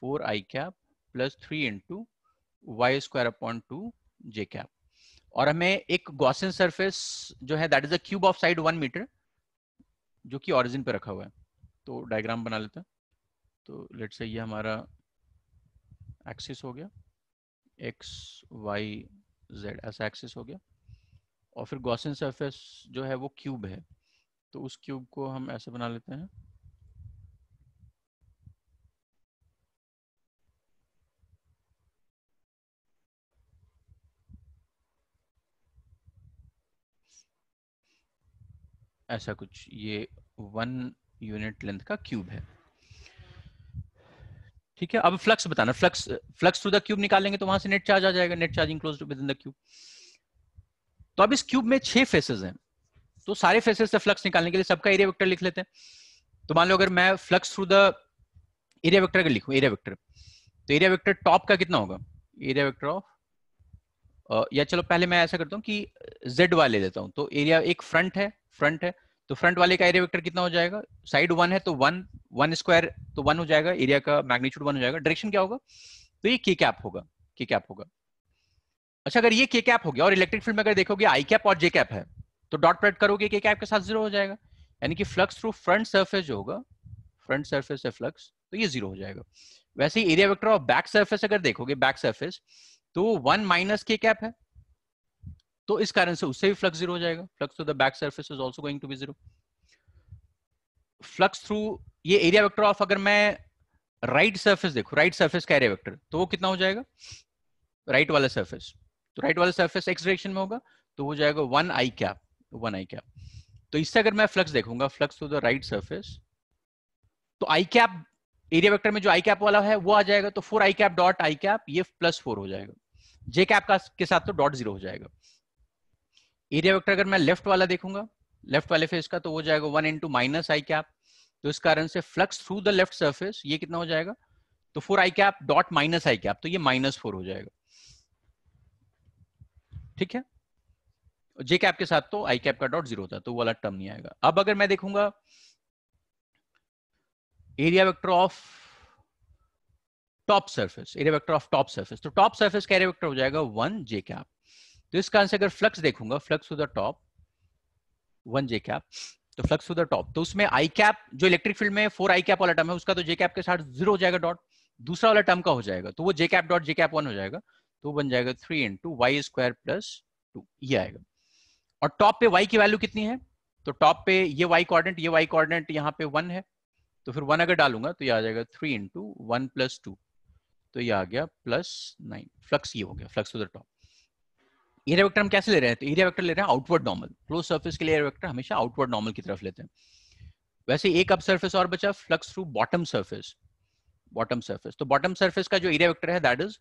four I cap plus three into Y square upon two J cap और हमें एक गॉसन सरफेस जो है that is a cube of side one metre जो कि ऑरिजिन पे रखा हुआ है तो डायग्राम बना लेते हैं तो लेट से ये हमारा एक्सिस हो गया एक्स वाई जेड ऐसा एक्सिस हो गया और फिर गॉसन सरफेस जो है वो क्यूब है तो उस क्यूब को हम ऐसे बना लेते हैं ऐसा कुछ ये वन यूनिट लेंथ का क्यूब है ठीक है अब फ्लक्स बताना flux flux through the cube निकालेंगे तो वहां से नेट चार्ज आ जाएगा net charge enclose within the cube तो अब इस क्यूब में छह फेसेस हैं तो सारे फेसेस से फ्लक्स निकालने के लिए सबका एरिया वेक्टर लिख लेते हैं तो मान लो अगर मैं flux through the area vector का लिखू एरिया वेक्टर तो एरिया वेक्टर टॉप का कितना होगा एरिया वेक्टर ऑफ या चलो पहले मैं ऐसा करता हूँ कि जेड वाले लेता हूँ तो एरिया एक फ्रंट है फ्रंट है तो फ्रंट वाले का एरिया वेक्टर कितना हो जाएगा साइड वन है तो वन वन स्क्वायर तो वन हो जाएगा एरिया का मैग्नीट्यूड वन हो जाएगा डायरेक्शन क्या होगा तो ये के कैप होगा के कैप होगा अच्छा अगर ये के कैप हो गया और इलेक्ट्रिक फील्ड में अगर देखोगे आई कैप और जे कैप है तो डॉट प्रोडक्ट करोगे के कैप के साथ जीरो हो जाएगा यानी कि फ्लक्स थ्रू फ्रंट सर्फेस जो होगा फ्रंट सर्फेस है फ्लक्स तो ये जीरो हो जाएगा वैसे ही area vector of back surface अगर देखोगे बैक सर्फेस तो वन माइनस के कैप है तो इस कारण से उससे भी फ्लक्स जीरो हो जाएगा flux to the back surface is also going to be zero flux through ये एरिया वेक्टर ऑफ अगर मैं राइट सर्फेस देखू राइट सर्फेस का एरिया वेक्टर तो वो कितना हो जाएगा राइट वाला सर्फेस तो राइट वाला सर्फेस एक्स डायरेक्शन में होगा तो हो जाएगा one I cap one I cap तो इससे अगर मैं फ्लक्स देखूंगा flux to the right surface तो आई कैप एरिया वेक्टर में जो आई कैप वाला है वो आ जाएगा तो four I cap dot I cap ये प्लस फोर हो जाएगा जे कैप का के साथ तो डॉट जीरो हो जाएगा एरिया वेक्टर अगर मैं लेफ्ट वाला देखूंगा लेफ्ट वाले फेस का तो वो जाएगा one into minus I cap तो इस कारण से flux through the left surface ये कितना हो जाएगा तो four I cap dot minus I cap तो ये माइनस फोर हो जाएगा ठीक है जे कैप के साथ तो आई कैप का डॉट जीरो होता तो वो वाला टर्म नहीं आएगा अब अगर मैं देखूंगा area vector of top surface area vector of top surface तो टॉप सरफेस का एरिया वेक्टर हो जाएगा वन जे कैप तो इस कारण से अगर फ्लक्स देखूंगा flux to the top one J cap तो फ्लक्स टू द टॉप तो उसमें आई कैप जो इलेक्ट्रिक फील्ड में फोर आई कैप वाला टर्म है उसका तो जे कैप के साथ जीरो हो जाएगा डॉट दूसरा वाला टर्म का हो जाएगा तो वो J cap dot J cap one हो जाएगा तो बन जाएगा three into Y square plus two ये आएगा और टॉप पे वाई की वैल्यू कितनी है तो टॉप पे ये वाई कॉर्डिनेट ये वाई कॉर्डिनेट यहाँ पे वन है तो फिर वन अगर डालूंगा तो ये आ जाएगा three into one plus two तो ये आ गया प्लस नाइन फ्लक्स ये हो गया flux to the top area vector हम कैसे ले रहे हैं तो एरिया वेक्टर ले रहे हैं आउटवर्ड नॉर्मल क्लोज सर्फेस के लिए एरिया वेक्टर हमेशा आउटवर्ड नॉर्मल की तरफ लेते हैं वैसे एक अप सर्फेस और बचा flux through bottom surface bottom surface तो बॉटम सर्फेस का जो एरिया वेक्टर है that is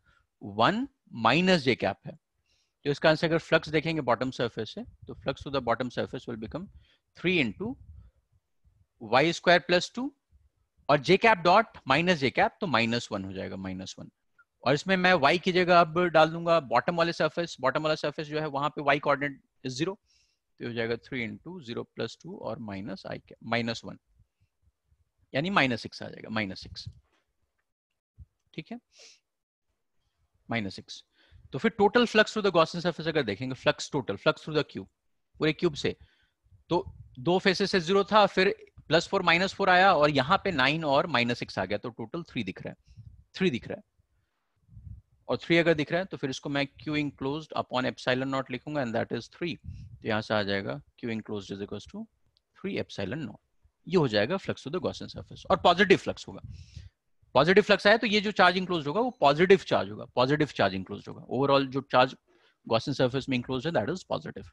one minus J cap है तो इसका आंसर अगर फ्लक्स देखेंगे बॉटम सर्फेस से तो flux to the bottom surface will become three into Y square plus two और J cap dot minus J cap तो माइनस वन हो जाएगा माइनस वन और इसमें मैं y की जगह अब डाल दूंगा बॉटम वाले सर्फेस बॉटम वाला सर्फेस जो है वहां पे y कॉर्डिनेट इज जीरो हो जाएगा three into zero plus two और माइनस आई माइनस वन यानी माइनस सिक्स आ जाएगा माइनस सिक्स ठीक है माइनस सिक्स तो फिर total flux through the Gaussian surface अगर देखेंगे flux total flux through the cube पूरे क्यूब से तो दो फेसेस से जीरो था फिर प्लस फोर माइनस फोर आया और यहां पे नाइन और माइनस सिक्स आ गया तो टोटल थ्री दिख रहा है थ्री दिख रहा है और थ्री अगर दिख रहा है तो फिर इसको मैं Q enclose upon epsilon not लिखूंगा एंड दैट इज थ्री तो यहाँ से आ जाएगा Q enclose is equal to three epsilon not ये हो जाएगा flux of the Gaussian surface और पॉजिटिव फ्लक्स होगा पॉजिटिव फ्लक्स आया तो ये जो चार्ज इंक्लोज होगा वो पॉजिटिव चार्ज होगा पॉजिटिव चार्ज इंक्लोज होगा ओवरऑल जो चार्ज गॉसन सर्फेस में इंक्लोज है दैट इज पॉजिटिव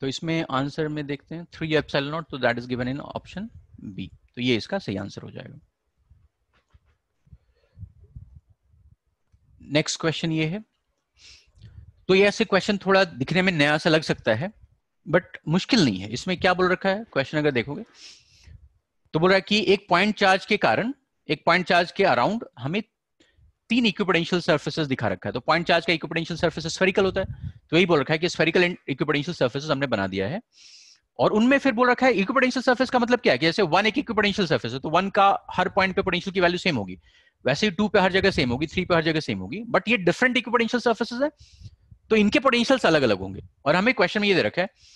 तो इसमें आंसर में देखते हैं थ्री एप्सल नॉट तो that is given in option B तो ये इसका सही आंसर हो जाएगा नेक्स्ट क्वेश्चन ये है तो ये ऐसे क्वेश्चन थोड़ा दिखने में नया सा लग सकता है बट मुश्किल नहीं है इसमें क्या बोल रखा है क्वेश्चन अगर देखोगे तो बोल रहा है कि एक पॉइंट चार्ज के कारण एक पॉइंट चार्ज के अराउंड हमें तीन इक्विपोटेंशियल सर्फेसेस दिखा रखा है तो पॉइंट चार्ज का इक्विपोटेंशियल सर्फेस स्फेरिकल होता है तो यही बोल रखा है कि स्फेरिकल इक्विपोटेंशियल सर्फेसेस हमने बना दिया है और उनमें फिर बोल रखा है इक्विपोटेंशियल सर्फेस का मतलब क्या है कि जैसे वन एक इक्विपोटेंशियल सर्फेस है तो वन का हर पॉइंट पे पोटेंशियल की वैल्यू सेम होगी वैसे ही टू पे हर जगह सेम होगी थ्री पे हर जगह सेम होगी बट ये डिफरेंट इक्विपोटेंशियल सर्फेसिस है तो इनके पोटेंशियल्स अलग अलग होंगे और हमें क्वेश्चन में ये दे रखा है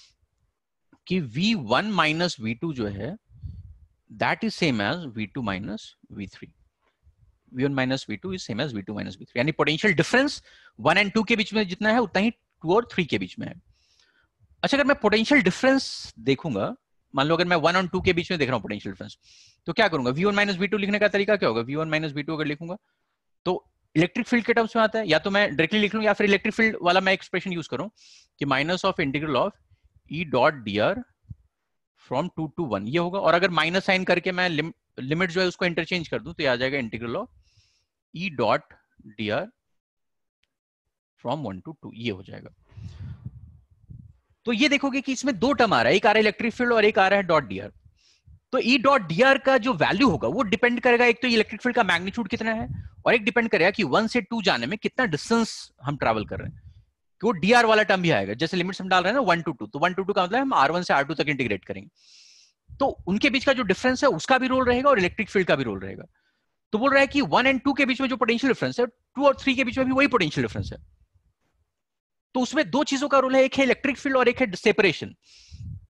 कि v1 वन माइनस वी जो है that is same as v2 two minus V three V one minus V two is same as V two minus V three यानी potential difference one and two के बीच में जितना है उतना ही to और थ्री के बीच में है अच्छा अगर मैं पोटेंशियल डिफरेंस देखूंगा मान लो अगर मैं वन और टू के बीच में देख रहा हूं पोटेंशियल डिफरेंस तो क्या करूंगा V one minus V two लिखने का तरीका क्या होगा V one minus V two अगर लिखूंगा तो इलेक्ट्रिक फील्ड के टर्म्स में आता है या तो मैं डायरेक्टली लिख लूँ या फिर इलेक्ट्रिक फील्ड वाला मैं एक्सप्रेशन यूज करूँ कि minus of integral of E dot D R from two to one ये होगा और अगर माइनस साइन करके मैं लिमिट जो है उसको इंटरचेंज कर दूं तो ये आ जाएगा integral of E dot D R from one to two ये हो जाएगा तो ये देखोगे कि इसमें दो टर्म आ रहा है एक आ रहा है इलेक्ट्रिक फील्ड और एक आ रहा है डॉट डीआर तो ई डॉट डी आर का जो वैल्यू होगा वो डिपेंड करेगा एक तो इलेक्ट्रिक फील्ड का मैग्नीट्यूड कितना है और एक डिपेंड करेगा कि वन से टू जाने में कितना डिस्टेंस हम ट्रेवल कर रहे हैं कि वो डी आर वाला टर्म भी आएगा जैसे लिमिट्स हम डाल रहे हैं ना वन टू टू तो वन टू टू का मतलब हम आर वन से आर टू तक इंटीग्रेट करेंगे तो उनके बीच का जो डिफरेंस है उसका भी रोल रहेगा और इलेक्ट्रिक फील्ड का भी रोल रहेगा तो बोल रहा है कि वन एंड टू के बीच में जो पोटेंशियल डिफरेंस है टू और थ्री के बीच में भी वही पोटेंशियल डिफरेंस है तो उसमें दो चीजों का रोल है एक है इलेक्ट्रिक फील्ड और एक है सेपरेशन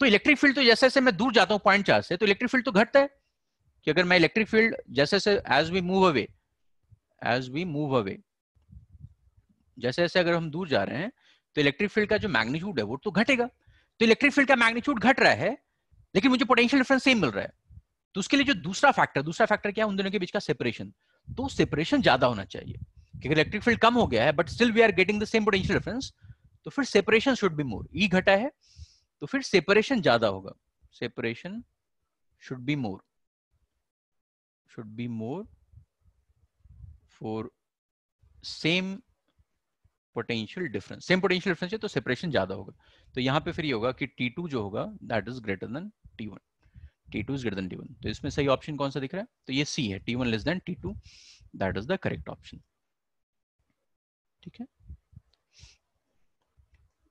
तो इलेक्ट्रिक फील्ड तो जैसे जैसे मैं दूर जाता हूँ पॉइंट चार्ज से तो इलेक्ट्रिक फील्ड तो घटता है कि अगर मैं इलेक्ट्रिक फील्ड जैसे जैसे as we move away as we move away जैसे जैसे अगर हम दूर जा रहे हैं तो इलेक्ट्रिक फील्ड का जो मैग्नीट्यूड है वो तो घटेगा तो इलेक्ट्रिक फील्ड का मैग्नीट्यूड घट रहा है लेकिन मुझे पोटेंशियल डिफरेंस सेम मिल रहा है तो उसके लिए जो दूसरा फैक्टर दूसरा फैक्टर क्या है उन दोनों के बीच का सेपरेशन तो सेपरेशन ज्यादा होना चाहिए क्योंकि इलेक्ट्रिक फील्ड कम हो गया है but still we are getting the same potential difference तो फिर separation should be more E घटा है तो फिर सेपरेशन ज्यादा होगा separation should be more should be more for same potential difference same potential difference है तो सेपरेशन ज्यादा होगा तो यहां पे फिर ये होगा कि T2 जो होगा that is greater than T1 T2 is greater than T1 तो इसमें सही ऑप्शन कौन सा दिख रहा है तो ये C है T1 less than T2 that is the correct option ठीक है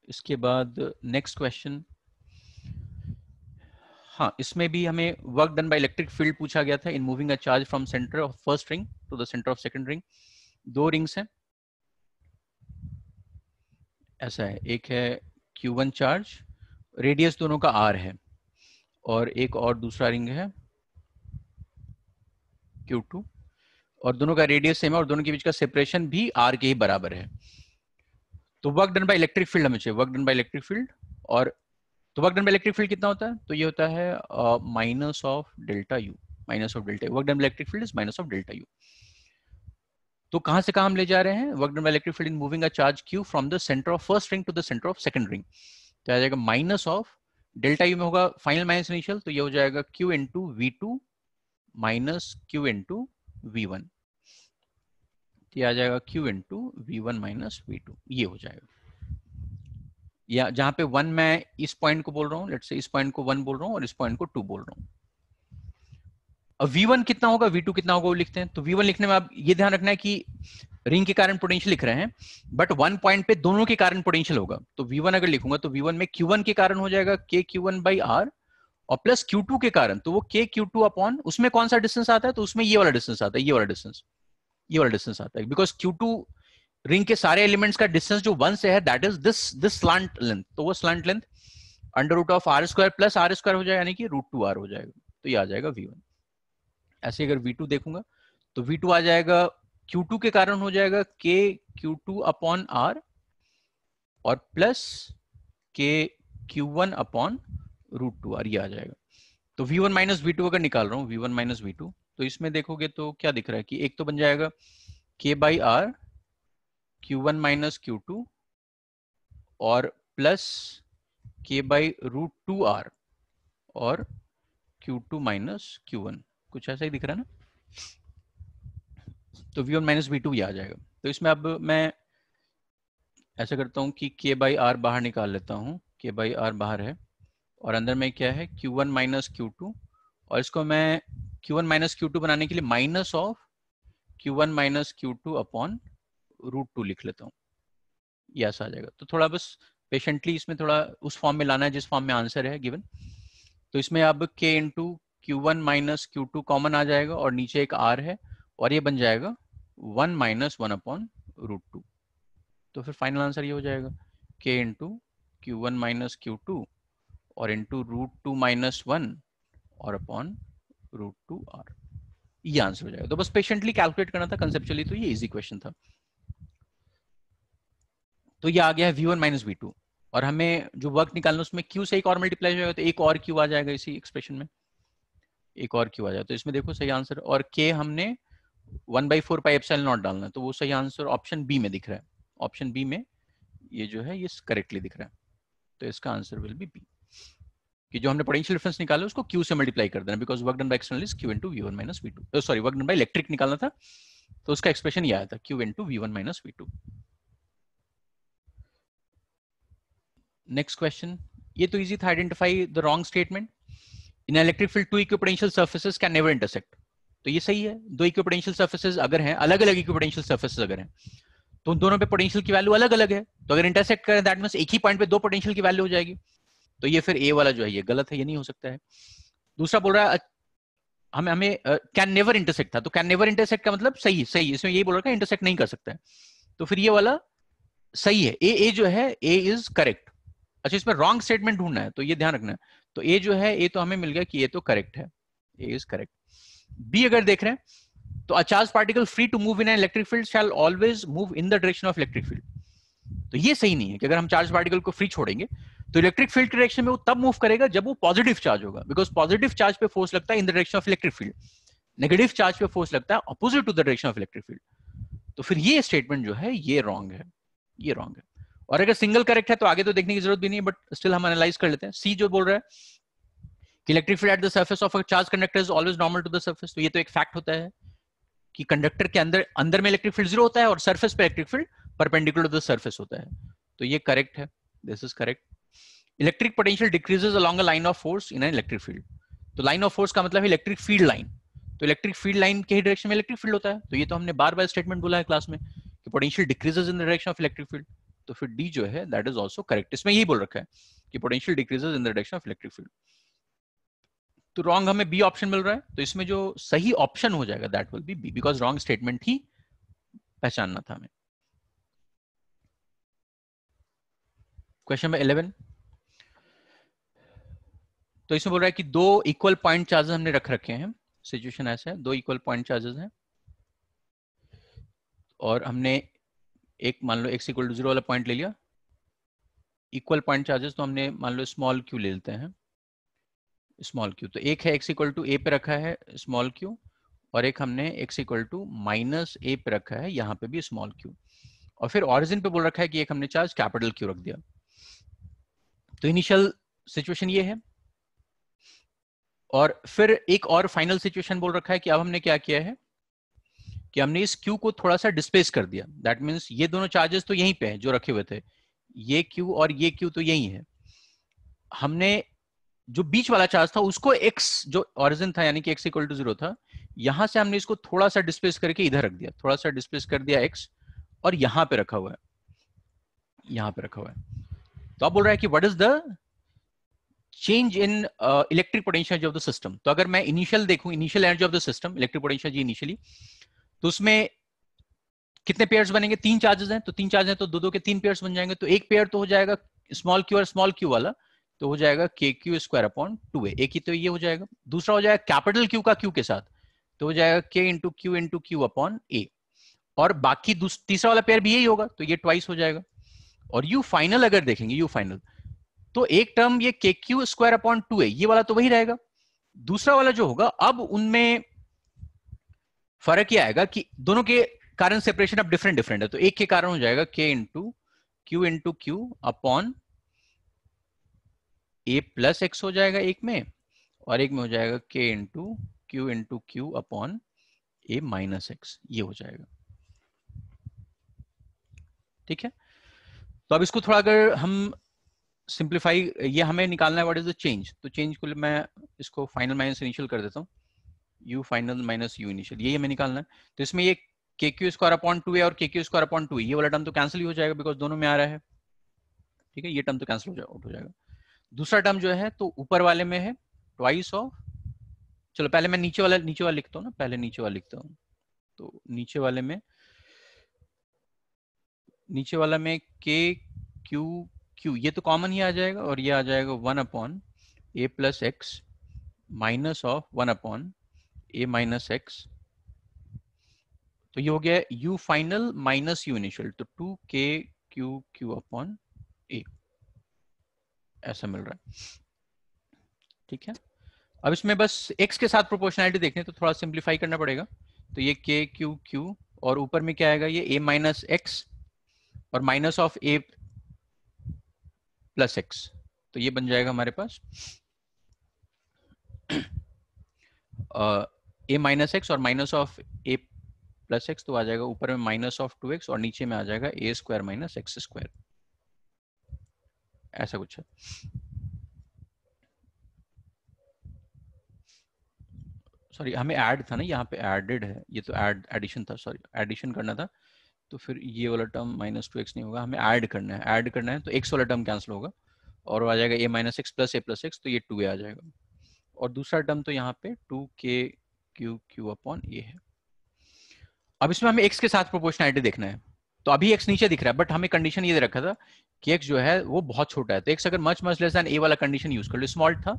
इसके बाद नेक्स्ट क्वेश्चन हाँ इसमें भी हमें work done by electric field पूछा गया था in moving a charge from centre of first ring to the centre of second ring दो रिंग्स हैं ऐसा है एक है Q1 चार्ज रेडियस दोनों का R है और एक और दूसरा रिंग है Q2 और दोनों का रेडियस सेम है और दोनों के बीच का सेपरेशन भी R के ही बराबर है तो work done by electric field हमें चाहिए work done by electric field और तो work done by electric field कितना होता है तो ये होता है minus of delta U minus of delta work done by electric field is minus of delta U तो कहां से कहां ले जा रहे हैं work done by electric field in moving a charge Q from the centre of first ring to the centre of second ring तो आ जाएगा माइनस ऑफ डेल्टा यू में होगा फाइनल माइनस इनिशियल तो ये हो जाएगा Q into V two minus Q into V one आ जाएगा Q into V one minus V two ये हो जाएगा या जहां पे वन मैं इस पॉइंट को बोल रहा हूं लेट से इस पॉइंट को वन बोल रहा हूं और इस पॉइंट को टू बोल रहा हूं अब V1 कितना होगा V2 कितना होगा वो लिखते हैं तो V1 लिखने में आप ये ध्यान रखना है कि रिंग के कारण पोटेंशियल लिख रहे हैं बट वन पॉइंट पे दोनों के कारण पोटेंशियल होगा तो V1 अगर लिखूंगा तो V1 में Q1 के कारण हो जाएगा K Q one by R और प्लस Q2 के कारण तो वो के क्यू टू अपॉन उसमें कौन सा डिस्टेंस आता है तो उसमें ये वाला डिस्टेंस आता है ये वाला डिस्टेंस ये वाला डिस्टेंस आता है बिकॉज क्यू टू रिंग के सारे एलिमेंट्स का डिस्टेंस जो वन से है that is this this slant length तो वो slant length under root of R square plus R square हो जाएगा यानी कि रूट टू आर हो जाएगा तो ये आ जाएगा वी वन ऐसे अगर वी टू देखूंगा तो वी टू आ जाएगा क्यू टू के कारण हो जाएगा K Q two upon R और plus K Q one upon root two R ये आ जाएगा तो V one minus V two अगर निकाल रहा हूँ V one minus V two तो इसमें देखोगे तो क्या दिख रहा है कि एक तो बन जाएगा K by R Q one minus Q two और plus K by root two R और Q two minus Q one कुछ ऐसा ही दिख रहा है ना तो V one minus V two ये आ जाएगा तो इसमें अब मैं ऐसा करता हूं कि के बाई आर बाहर निकाल लेता हूँ के बाई आर बाहर है और अंदर में क्या है Q one minus Q two और इसको मैं Q one minus Q two बनाने के लिए minus of Q one minus Q two upon root two लिख लेता हूँ ये ऐसा आ जाएगा तो थोड़ा बस पेशेंटली इसमें थोड़ा उस फॉर्म में लाना है जिस फॉर्म में आंसर है गिवन तो इसमें अब K two Q one minus Q two common आ जाएगा और नीचे एक आर है और ये बन जाएगा one minus one upon root two तो फिर फाइनल आंसर ये हो जाएगा K two Q one minus Q two और into root two minus one और अपॉन रूट टू आर ये आंसर हो जाएगा तो बस पेशेंटली कैलकुलेट करना था कंसेप्चुअली तो ये इजी क्वेश्चन था तो ये आ गया है V one minus V two और हमें जो वर्क निकालना उसमें क्यू से एक और मल्टीप्लाई जाएगा तो एक और क्यू आ जाएगा इसी एक्सप्रेशन में एक और क्यू आ जाएगा तो इसमें देखो सही आंसर और के हमने one by four pi epsilon not डालना तो वो सही आंसर ऑप्शन बी में दिख रहा है ऑप्शन बी में ये जो है ये करेक्टली दिख रहा है तो इसका आंसर विल बी बी कि जो हमने पोटेंशियल डिफरेंस निकाला उसको क्यू से मल्टीप्लाई कर देना because work done by external is Q into one minus V two sorry work done by electric निकालना था तो उसका एक्सप्रेशन ये आया था Q into one minus V two next question ये तो इजी था identify the wrong statement in electric field two equipotential surfaces can never intersect तो ये सही है दो इक्विपोटेंशियल सर्फेसिस अगर हैं अलग अलग इक्विपोटेंशियल सर्फेसिस अगर हैं तो दोनों पे पोटेंशियल की वैल्यू अलग अलग है तो अगर इंटरसेक्ट करें दैट मीन एक ही पॉइंट पे दो पोटेंशियल की वैल्यू हो जाएगी तो ये फिर ए वाला जो है ये गलत है ये नहीं हो सकता है दूसरा बोल रहा है हम हमें कैन नेवर इंटरसेक्ट था तो कैन नेवर इंटरसेक्ट का मतलब सही सही इसमें यही बोल रहा है इंटरसेक्ट नहीं कर सकता है तो फिर ये वाला सही है ए ए जो है ए इज करेक्ट अच्छा इसमें रॉन्ग स्टेटमेंट ढूंढना है तो ये ध्यान रखना है तो ए जो है ए तो हमें मिल गया कि ये तो करेक्ट है ए इज करेक्ट बी अगर देख रहे हैं तो a charge particle free to move in electric field shall always move in the direction of electric field तो ये सही नहीं है कि अगर हम चार्ज पार्टिकल को फ्री छोड़ेंगे तो इलेक्ट्रिक फील्ड डायरेक्शन में वो तब मूव करेगा जब वो पॉजिटिव चार्ज होगा बिकॉज पॉजिटिव चार्ज पे फोर्स लगता है in the direction of electric field negative charge पे फोर्स लगता है opposite to the direction of electric field तो फिर ये स्टेटमेंट जो है ये रॉन्ग है ये रॉन्ग है और अगर सिंगल करेक्ट है तो आगे तो देखने की जरूरत भी नहीं है बट स्टिल हम एनालाइज कर लेते हैं सी जो बोल रहा है कि electric field at the surface of a charge conductor is always normal to the surface तो ये तो एक फैक्ट होता है कि कंडक्टर के अंदर अंदर में इलेक्ट्रिक फील्ड जीरो होता है और सर्फेस पे electric field perpendicular to the surface होता है तो ये करेक्ट है this is correct electric potential decreases along line of force in electric field तो लाइन ऑफ फोर्स का मतलब है इलेक्ट्रिक फील्ड लाइन तो इलेक्ट्रिक फील्ड लाइन के ही डायरेक्शन में इलेक्ट्रिक फील्ड होता है तो ये तो हमने बार बार स्टेटमेंट बोला है क्लास में कि potential decreases in the direction of electric field तो फिर डी जो है दैट इज ऑल्सो करेक्ट इसमें यही बोल रखा है कि potential decreases in the direction of electric field तो रॉन्ग हमें बी ऑप्शन मिल रहा है तो इसमें जो सही ऑप्शन हो जाएगा that will be B because wrong statement ही पहचानना था हमें क्वेश्चन नंबर इलेवन तो इसमें बोल रहा है कि दो इक्वल पॉइंट चार्जेस हमने रख रखे हैं सिचुएशन ऐसा है दो इक्वल पॉइंट चार्जेस हैं और हमने एक मान लो एक्स इक्वल टू जीरो वाला पॉइंट ले लिया इक्वल पॉइंट चार्जेस तो हमने मान लो स्मॉल क्यू ले लेते हैं स्मॉल क्यू तो एक है एक्स इक्वल टू ए पे रखा है स्मॉल क्यू और एक हमने X equal to minus A पे रखा है यहाँ पे भी स्मॉल क्यू और फिर ऑरिजिन पे बोल रखा है कि एक हमने चार्ज कैपिटल क्यू रख दिया तो इनिशियल सिचुएशन ये है और फिर एक और फाइनल सिचुएशन बोल रखा है कि अब हमने क्या किया है कि हमने इस क्यू को थोड़ा सा डिस्पेस कर दिया दैट मीन्स ये दोनों चार्जेस तो यहीं पे हैं जो रखे हुए थे ये क्यू और ये क्यू तो यही है हमने जो बीच वाला चार्ज था उसको एक्स जो ऑरिजिन था यानी कि एक्स इक्वल टू जीरो था यहां से हमने इसको थोड़ा सा डिस्प्लेस करके इधर रख दिया थोड़ा सा डिस्प्लेस कर दिया एक्स और यहां पे रखा हुआ है यहां पे रखा हुआ है तो आप बोल रहा है कि what is the change in electric potential of the system तो अगर मैं इनिशियल देखू initial energy of the system electric potential जी इनिशियली तो उसमें कितने पेयर्स बनेंगे तीन चार्जेस हैं तो तीन चार्जेस हैं तो दो दो के तीन पेयर्स बन जाएंगे तो एक पेयर तो हो जाएगा स्मॉल क्यू और स्मॉल क्यू वाला तो हो जाएगा K Q square upon two A एक ही तो ये हो जाएगा दूसरा हो जाएगा कैपिटल क्यू का क्यू के साथ तो हो जाएगा के into Q into Q upon A और बाकी तीसरा वाला पेयर भी यही होगा तो ये ट्वाइस हो जाएगा और यू फाइनल अगर देखेंगे यू फाइनल तो एक टर्म ये के क्यू स्क्वायर अपॉन टू ए ये वाला तो वही रहेगा दूसरा वाला जो होगा अब उनमें फर्क ये आएगा कि दोनों के कारण सेपरेशन अब डिफरेंट डिफरेंट है तो एक के कारण हो जाएगा के into Q into Q upon ए प्लस एक्स हो जाएगा एक में और एक में हो जाएगा के into Q into Q upon a minus x ये हो जाएगा ठीक है तो अब इसको थोड़ा अगर हम सिंप्लीफाई ये हमें निकालना है व्हाट इज द चेंज तो चेंज को मैं इसको फाइनल माइनस इनिशियल कर देता हूं u final minus u initial ये हमें निकालना है तो इसमें ये के Q square upon two a और k Q square upon to ये वाला टर्म तो कैंसिल हो जाएगा बिकॉज दोनों में आ रहा है ठीक है ये टर्म तो कैंसिल हो जाएगा दूसरा टर्म जो है तो ऊपर वाले में है ट्वाइस ऑफ चलो पहले मैं नीचे वाला नीचे वाला लिखता हूँ ना पहले नीचे वाला लिखता हूँ तो नीचे वाले में नीचे वाला में के क्यू क्यू ये तो कॉमन ही आ जाएगा और ये आ जाएगा one upon A plus x minus of one upon a minus x तो ये हो गया u final minus u initial तो two k q q upon a ऐसा मिल रहा है ठीक है अब इसमें बस x के साथ प्रोपोर्शनैलिटी देखने तो थोड़ा सिंप्लीफाई करना पड़ेगा तो ये के क्यू क्यू और ऊपर में क्या आएगा ये ए माइनस एक्स और minus of a plus x तो ये बन जाएगा हमारे पास [CLEARS THROAT] ए माइनस एक्स और minus of a plus x तो आ जाएगा ऊपर में माइनस ऑफ टू एक्स और नीचे में आ जाएगा a square minus x square ऐसा कुछ है सॉरी हमें ऐड था ना यहाँ पे एडेड है ये तो ऐड एडिशन था सॉरी एडिशन करना था तो फिर ये वाला टर्म माइनस टू एक्स नहीं होगा हमें ऐड करना है ऐड करना है तो एक्स वाला टर्म कैंसिल होगा और आ जाएगा a minus x plus a plus x तो ये टू ए आ जाएगा और दूसरा टर्म तो यहाँ पे to k q q upon ये है अब इसमें हमें एक्स के साथ प्रोपोर्शनैलिटी देखना है तो अभी एक्स नीचे दिख रहा है बट हमें कंडीशन ये रखा था कि एक्स जो है वो बहुत छोटा है तो एक्स अगर much much less than a वाला कंडीशन यूज कर लो स्मॉल था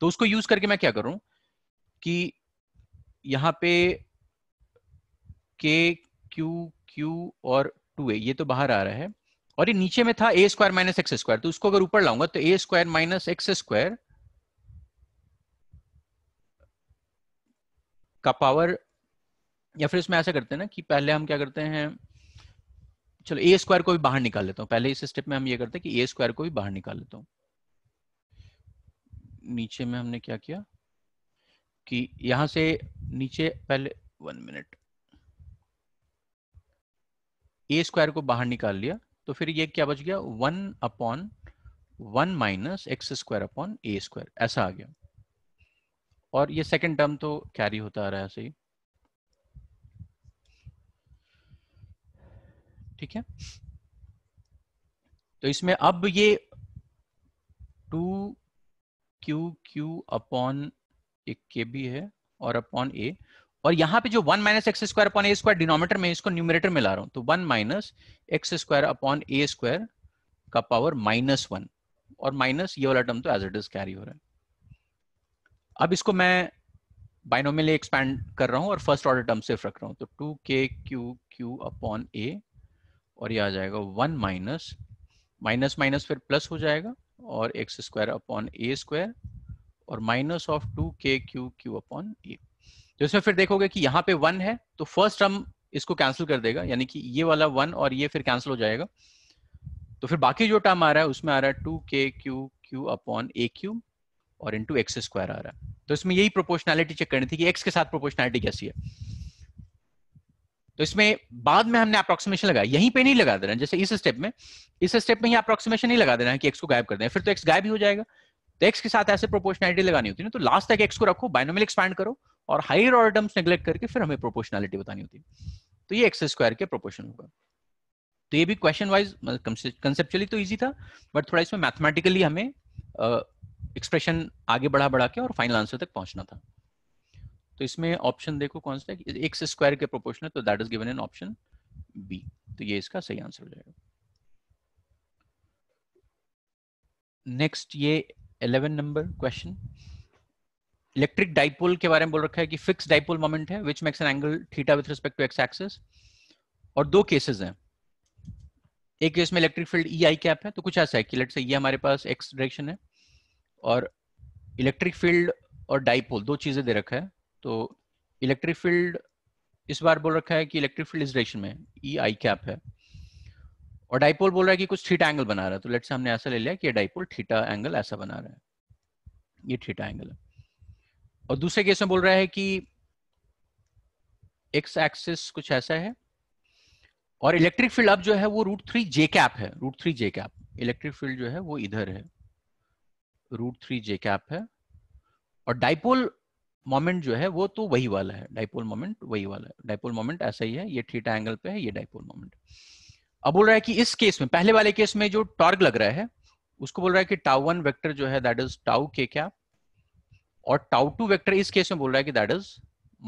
तो उसको यूज करके मैं क्या करूं कि यहां पे के क्यू क्यू और टू ए ये तो बाहर आ रहा है और ये नीचे में था a square minus x square तो उसको अगर ऊपर लाऊंगा तो a square minus x square का पावर या फिर इसमें ऐसा करते हैं ना कि पहले हम क्या करते हैं चलो ए स्क्वायर को भी बाहर निकाल लेता हूं पहले इस स्टेप में हम ये करते हैं कि ए स्क्वायर को भी बाहर निकाल लेता हूं नीचे में हमने क्या किया कि यहां से नीचे पहले वन मिनट ए स्क्वायर को बाहर निकाल लिया तो फिर ये क्या बच गया one upon one minus x square upon a square ऐसा आ गया और ये सेकंड टर्म तो कैरी होता आ रहा है सही ठीक है तो इसमें अब ये टू क्यू क्यू अपॉन एक के बी है और अपॉन ए और यहां पे जो one minus x square upon a square denominator में इसको न्यूमिनेटर में ला रहा हूं तो one minus x square upon a square का पावर माइनस वन और माइनस ये वाला टर्म तो एज इट इज कैरी हो रहा है अब इसको मैं बाइनोमियली एक्सपैंड कर रहा हूँ और फर्स्ट ऑर्डर टर्म सिर्फ रख रहा हूँ तो two k q q upon A और ये आ जाएगा वन माइनस माइनस माइनस फिर प्लस हो जाएगा और x square upon a square और minus of two k q q upon a तो इसमें फिर देखोगे कि यहाँ पे वन है तो फर्स्ट टर्म इसको कैंसिल कर देगा यानी कि ये वाला वन और ये फिर कैंसिल हो जाएगा तो फिर बाकी जो टर्म आ रहा है उसमें आ रहा है two k q q upon a cube और इंटू एक्स स्क्वायर आ रहा है तो इसमें यही प्रोपोर्शनैलिटी चेक करनी थी कि एक्स के साथ प्रोपोर्शनैलिटी कैसी है तो इसमें बाद में हमने अप्रोक्सीमेशन लगाया यहीं पे नहीं लगा देना जैसे इस स्टेप में इस स्टेप में ही अप्रोक्सीमेशन नहीं लगा देना है कि एक्स को गायब कर देना फिर तो एक्स गायब ही हो जाएगा तो एक्स के साथ ऐसे प्रोपोर्शनैलिटी लगानी होती है ना तो लास्ट तक एक्स को रखो बाइनोमियल एक्सपैंड करो और हायर ऑर्डर टर्म्स नेग्लेक्ट करके फिर हमें प्रोपोर्शनैलिटी बतानी होती है तो ये एक्स स्क्वायर के प्रोपोर्शन होगा तो ये भी क्वेश्चन वाइज कंसेप्चुअली तो ईजी था बट थोड़ा इसमें मैथमेटिकली हमें एक्सप्रेशन आगे बढ़ा बढ़ा के और फाइनल आंसर तक पहुंचना था तो इसमें ऑप्शन देखो कौन सा एक स्क्वायर के प्रोपोर्शन तो that is given in option B तो ये इसका सही आंसर हो जाएगा नेक्स्ट ये eleven number question electric dipole के बारे में बोल रखा है कि फिक्स डाइपोल मोमेंट है which makes an angle theta with respect to x axis और दो केसेस हैं एक केस में electric field E i cap है तो कुछ ऐसा है कि लेट से ये हमारे पास एक्स डायरेक्शन है और इलेक्ट्रिक फील्ड और डाइपोल दो चीजें दे रखा है तो इलेक्ट्रिक फील्ड इस बार बोल रखा है कि इलेक्ट्रिक फील्ड इस डायरेक्शन में ई आई कैप है और डाइपोल बोल रहा है कि कुछ थीटा एंगल बना रहा है तो लेट से हमने ऐसा ले लिया कि डाइपोल थीटा एंगल ऐसा बना रहा है ये थीटा एंगल है और दूसरे केस में बोल रहा है कि एक्स एक्सिस कुछ ऐसा है और इलेक्ट्रिक फील्ड अब जो है वो रूट थ्री जे कैप है root three j cap electric field जो है वो इधर है रूट थ्री जे कैप है और डाइपोल मोमेंट जो है वो तो वही वाला है डाइपोल मोमेंट वही वाला है डाइपोल मोमेंट ऐसा ही है ये थीटा एंगल पे है ये डाइपोल मोमेंट अब बोल रहा है कि इस केस में पहले वाले केस में जो टॉर्क लग रहा है उसको बोल रहा है कि टाउ वन वेक्टर जो है that is tau k cap और टाउ टू वेक्टर इस केस में बोल रहा है कि that is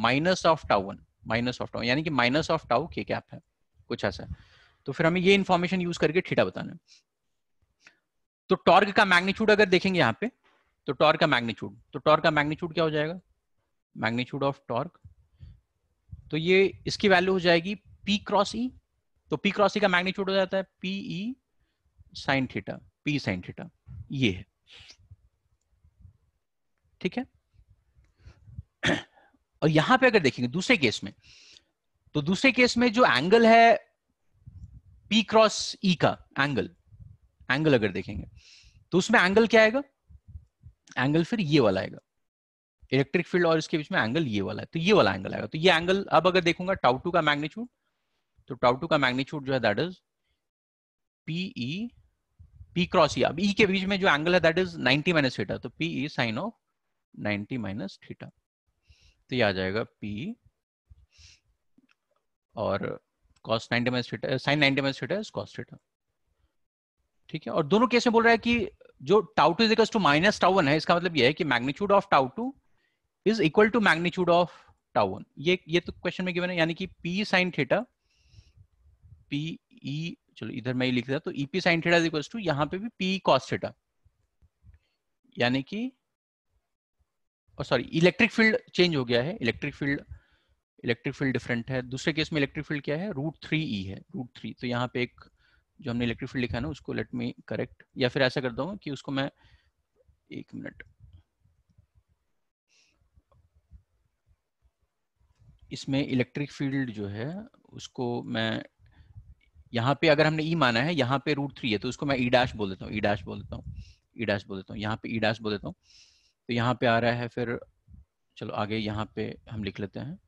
minus of tau one minus of tau यानी कि minus of tau k cap है कुछ ऐसा तो फिर हमें ये इन्फॉर्मेशन यूज करके ठीठा बताना है तो टॉर्क का मैग्नीच्यूड अगर देखेंगे यहां पे तो टॉर्क का मैग्नीच्यूड तो टॉर्क का मैग्नीच्यूड क्या हो जाएगा मैग्नीच्यूड ऑफ टॉर्क तो ये इसकी वैल्यू हो जाएगी पी क्रॉस ई तो पी क्रॉस ई का मैग्नीच्यूड हो जाता है p E sine theta p sine theta ये है ठीक है [CLEARS THROAT] और यहां पे अगर देखेंगे दूसरे केस में तो दूसरे केस में जो एंगल है पी क्रॉस ई का एंगल एंगल अगर देखेंगे तो उसमें एंगल क्या आएगा एंगल फिर ये वाला आएगा इलेक्ट्रिक फील्ड और इसके बीच में एंगल ये वाला है तो ये वाला एंगल आएगा तो ये एंगल अब अगर देखूंगा टाउ टू का मैग्नीच्यूड तो टाउ टू का मैग्नीच्यूड जो है that is p E p cross E अब ई e के बीच में जो एंगल है दैट इज 90 माइनस थीटा तो p E sine of 90 minus theta तो ये आ जाएगा पी और cos 90 minus theta sine 90 minus theta is cos theta ठीक है और दोनों केस में बोल रहा है कि जो tau two is to minus tau one है इसका मतलब यह है कि magnitude of tau two is equal to magnitude of tau one ये ये तो क्वेश्चन में गिवन है यानी कि p sine theta p E चलो इधर मैं ही लिख देता तो E p sine theta is equal to यहां पे भी पी कॉस थीटा यानी कि और सॉरी इलेक्ट्रिक फील्ड चेंज हो गया है electric field electric field different है दूसरे केस में इलेक्ट्रिक फील्ड क्या है रूट थ्री ई है रूट थ्री तो यहाँ पे एक जो हमने इलेक्ट्रिक फील्ड लिखा है ना उसको लेट मी करेक्ट या फिर ऐसा करता हूँ कि उसको मैं एक मिनट इसमें इलेक्ट्रिक फील्ड जो है उसको मैं यहाँ पे अगर हमने ई e माना है यहाँ पे रूट थ्री है तो उसको मैं ई e डैश बोल देता हूँ ई e डैश बोल देता हूँ ई डैश बोल देता हूँ यहाँ पे ई डैश बोल देता हूँ तो यहाँ पे आ रहा है फिर चलो आगे यहाँ पे हम लिख लेते हैं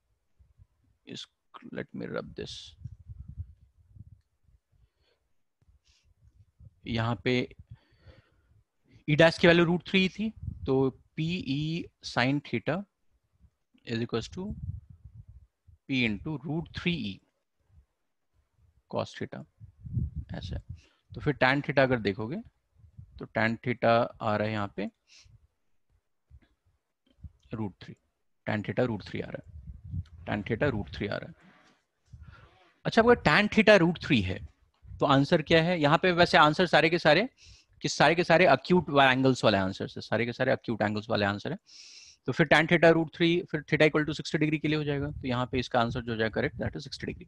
इस लेट मी रब दिस यहाँ पे डैश e की वैल्यू रूट थ्री थी तो p E sine theta is equal to p into root three E cos theta ऐसा तो फिर टैन थीटा अगर देखोगे तो टैन थीटा आ रहा है यहाँ पे root three tan theta root three आ रहा है टैन थीटा रूट थ्री आ रहा है अच्छा अगर टैन थीटा रूट थ्री है तो आंसर क्या है यहाँ पे वैसे आंसर सारे के सारे कि सारे के सारे अक्यूट एंगल्स वाले आंसर है सारे के सारे अक्यूट एंगल्स वाले आंसर है तो फिर टेन थीटा रूट थ्री फिर theta equal to sixty degree के लिए हो जाएगा तो यहाँ पे इसका आंसर जो जाएगा correct that is sixty degree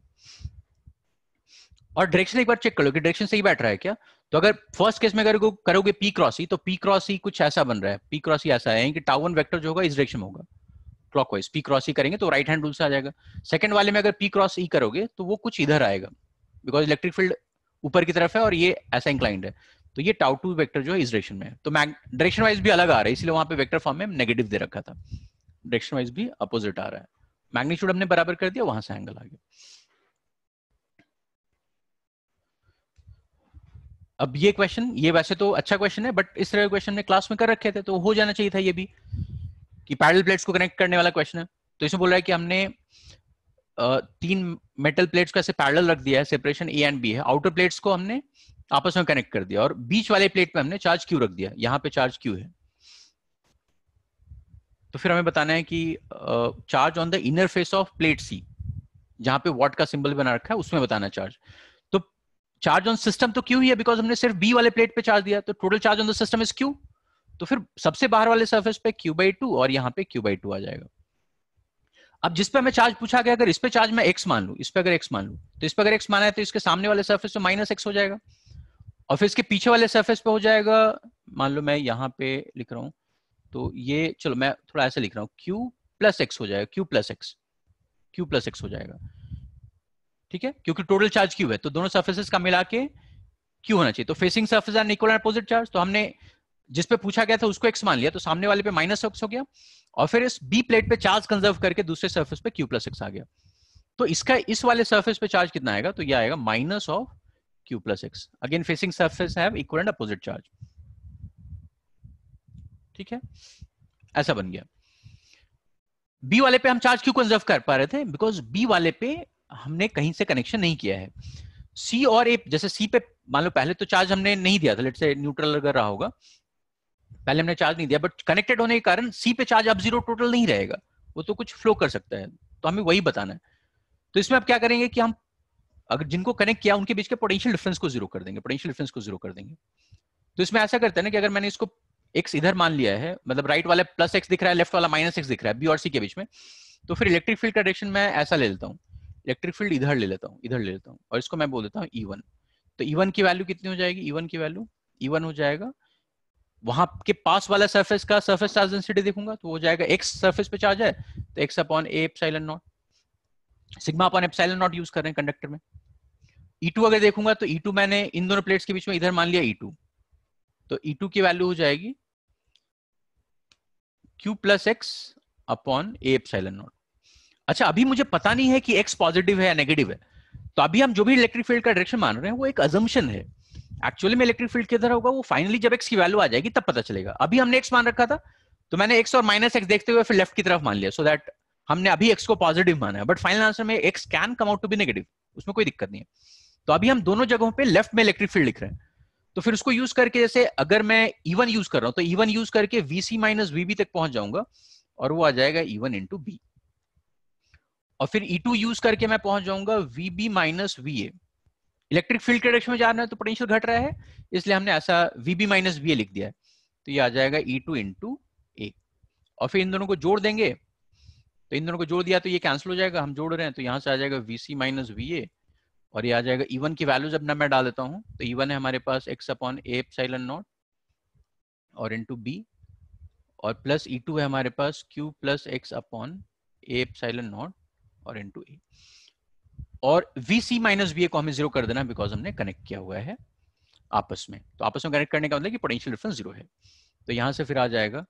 और डायरेक्शन एक बार चेक कर लो कि डायरेक्शन सही बैठ रहा है क्या तो अगर फर्स्ट केस में अगर करोगे पी क्रॉस ही तो पी क्रॉस ही कुछ ऐसा बन रहा है पी क्रॉस ही ऐसा है कि टाउन वेक्टर जो होगा इस डायरेक्शन में होगा क्लॉकवाइज पी क्रॉस ही करेंगे तो राइट हैंड रूल से आ जाएगा सेकंड वाले में अगर पी क्रॉस ई करोगे तो वो कुछ इधर आएगा बिकॉज इलेक्ट्रिक फील्ड ऊपर की तरफ है और ये ऐसा इंक्लाइंड है तो ये टाउ टू वेक्टर जो है इस डायरेक्शन में तो मैग डायरेक्शन वाइज भी अलग आ रहा है इसलिए वहां पे वेक्टर फॉर्म में नेगेटिव दे रखा था डायरेक्शन वाइज भी अपोजिट आ रहा है मैग्नीट्यूड हमने बराबर कर दिया वहां से एंगल आ गया अब ये क्वेश्चन ये वैसे तो अच्छा क्वेश्चन है बट इस तरह के क्वेश्चन ने क्लास में कर रखे थे तो हो जाना चाहिए था ये भी कि पैरल प्लेट्स को कनेक्ट करने वाला क्वेश्चन है तो इसमें बोल रहा है कि हमने तीन मेटल प्लेट्स को ऐसे पैरल रख दिया है सेपरेशन ए एंड बी है आउटर प्लेट्स को हमने आपस में कनेक्ट कर दिया और बीच वाले प्लेट पे हमने चार्ज क्यू रख दिया यहाँ पे चार्ज क्यू है तो फिर हमें बताना है कि charge on the inner face of plate C जहां पे वॉट का सिंबल बना रखा है उसमें बताना चार्ज तो चार्ज ऑन सिस्टम तो क्यू ही है बिकॉज हमने सिर्फ बी वाले प्लेट पे चार्ज दिया तो total charge on the system is q तो फिर सबसे बाहर वाले सर्फेस पे क्यू बाई टू और यहाँ पे क्यू बाई टू आ जाएगा अब जिस पे हमें चार्ज पूछा गया अगर इस पे चार्ज मैं एक्स मान लू इस पे अगर एक्स मान लू तो इस पे अगर एक्स माना है तो इसके सामने वाले सर्फेस पे माइनस एक्स हो जाएगा और फिर इसके पीछे वाले सर्फेस पे हो जाएगा मान लो मैं यहाँ पे लिख रहा हूँ तो ये चलो मैं थोड़ा ऐसे लिख रहा हूँ क्यू प्लस एक्स हो जाएगा q plus x q plus x हो जाएगा ठीक है क्योंकि टोटल चार्ज क्यू है तो दोनों सर्फेसिस का मिला के क्यू होना चाहिए तो facing surface and equal and opposite charge तो हमने जिस पे पूछा गया था उसको एक्स मान लिया तो सामने वाले पे माइनस एक्स हो गया और फिर इस बी प्लेट पे चार्ज कंजर्व करके दूसरे सर्फेस पे क्यू प्लस एक्स आ गया तो इसका इस वाले सर्फेस पे चार्ज कितना आएगा तो यह आएगा minus of q plus x again facing surface have opposite charge ठीक है ऐसा बन गया बी वाले पे हम चार्ज क्यों कंजर्व कर पा रहे थे बिकॉज बी वाले पे हमने कहीं से कनेक्शन नहीं किया है सी और ए जैसे सी पे मान लो पहले तो चार्ज हमने नहीं दिया था लेट से न्यूट्रल अगर रहा होगा पहले हमने चार्ज नहीं दिया बट कनेक्टेड होने के कारण सी पे चार्ज अब जीरो टोटल नहीं रहेगा वो तो कुछ फ्लो कर सकता है तो हमें वही बताना है तो इसमें आप क्या करेंगे कि हम अगर जिनको कनेक्ट किया उनके बीच के पोटेंशियल डिफरेंस को जीरो कर देंगे पोटेंशियल डिफरेंस को जीरो कर देंगे तो इसमें ऐसा करते हैं ना कि अगर मैंने इसको एक्स इधर मान लिया है मतलब राइट वाला प्लस एक्स दिख रहा है लेफ्ट वाला माइनस एक्स दिख रहा है बी और सी के बीच में तो फिर इलेक्ट्रिक फील्ड का डायरेक्शन मैं ऐसा ले लेता हूँ इलेक्ट्रिक फील्ड इधर ले लेता हूँ इधर ले लेता हूँ और इसको मैं बोल देता हूँ ई e तो ई e की वैल्यू कितनी हो जाएगी ई e की वैल्यू ई हो जाएगा वहां के पास वाला सरफेस का सरफेस चार्ज डेंसिटी देखूंगा तो वो जाएगा एक्स सरफेस पे चार्ज है तो x upon a epsilon naught sigma upon epsilon naught use कर रहे हैं कंडक्टर में E2 अगर देखूंगा तो E2 मैंने इन दोनों प्लेट्स के बीच में इधर मान लिया E2 तो E2 की वैल्यू हो जाएगी Q plus x upon a epsilon naught अच्छा अभी मुझे पता नहीं है कि x पॉजिटिव है या नेगेटिव है तो अभी हम जो भी इलेक्ट्रिक फील्ड का डायरेक्शन मान रहे हैं वो एक अजम्पशन है एक्चुअली में इलेक्ट्रिक फील्ड किधर होगा वो फाइनली जब एक्स की वैल्यू आ जाएगी तब पता चलेगा अभी हमने एक्स मान रखा था तो मैंने एक्स और माइनस एक्स देखते हुए फिर लेफ्ट की तरफ मान लिया सो so दैट हमने अभी एक्स को पॉजिटिव माना है बट फाइनल आंसर में x can come out to be negative उसमें कोई दिक्कत नहीं है तो अभी हम दोनों जगहों पे लेफ्ट में इलेक्ट्रिक फील्ड लिख रहे हैं तो फिर उसको यूज करके जैसे अगर मैं इवन e यूज कर रहा हूं तो इवन e यूज करके वीसी माइनस वीबी तक पहुंच जाऊंगा और वो आ जाएगा इवन इंटू बी और फिर ई टू यूज करके मैं पहुंच जाऊंगा V B minus V A electric field के डायरेक्शन में जा रहे हैं तो पोटेंशियल घट रहा है इसलिए हमने ऐसा V B minus V A लिख दिया है तो ये आ जाएगा ई टू इन टू ए और फिर इन दोनों को जोड़ देंगे तो इन दोनों को जोड़ दिया तो ये कैंसिल हो जाएगा हम जोड़ रहे हैं तो यहाँ से आ जाएगा V C minus V A और ये आ जाएगा ई e की वैल्यू जब ना मैं डाल देता हूँ तो ई e है हमारे पास x upon a epsilon naught और इन टू बी और प्लस ई टू है हमारे पास q plus x upon a epsilon naught और इन टू ए और V C minus B A को हमें जीरो कर देना बिकॉज हमने कनेक्ट किया हुआ है आपस में तो आपस में कनेक्ट करने का मतलब कि पोटेंशियल डिफरेंस जीरो है तो यहां से फिर आ जाएगा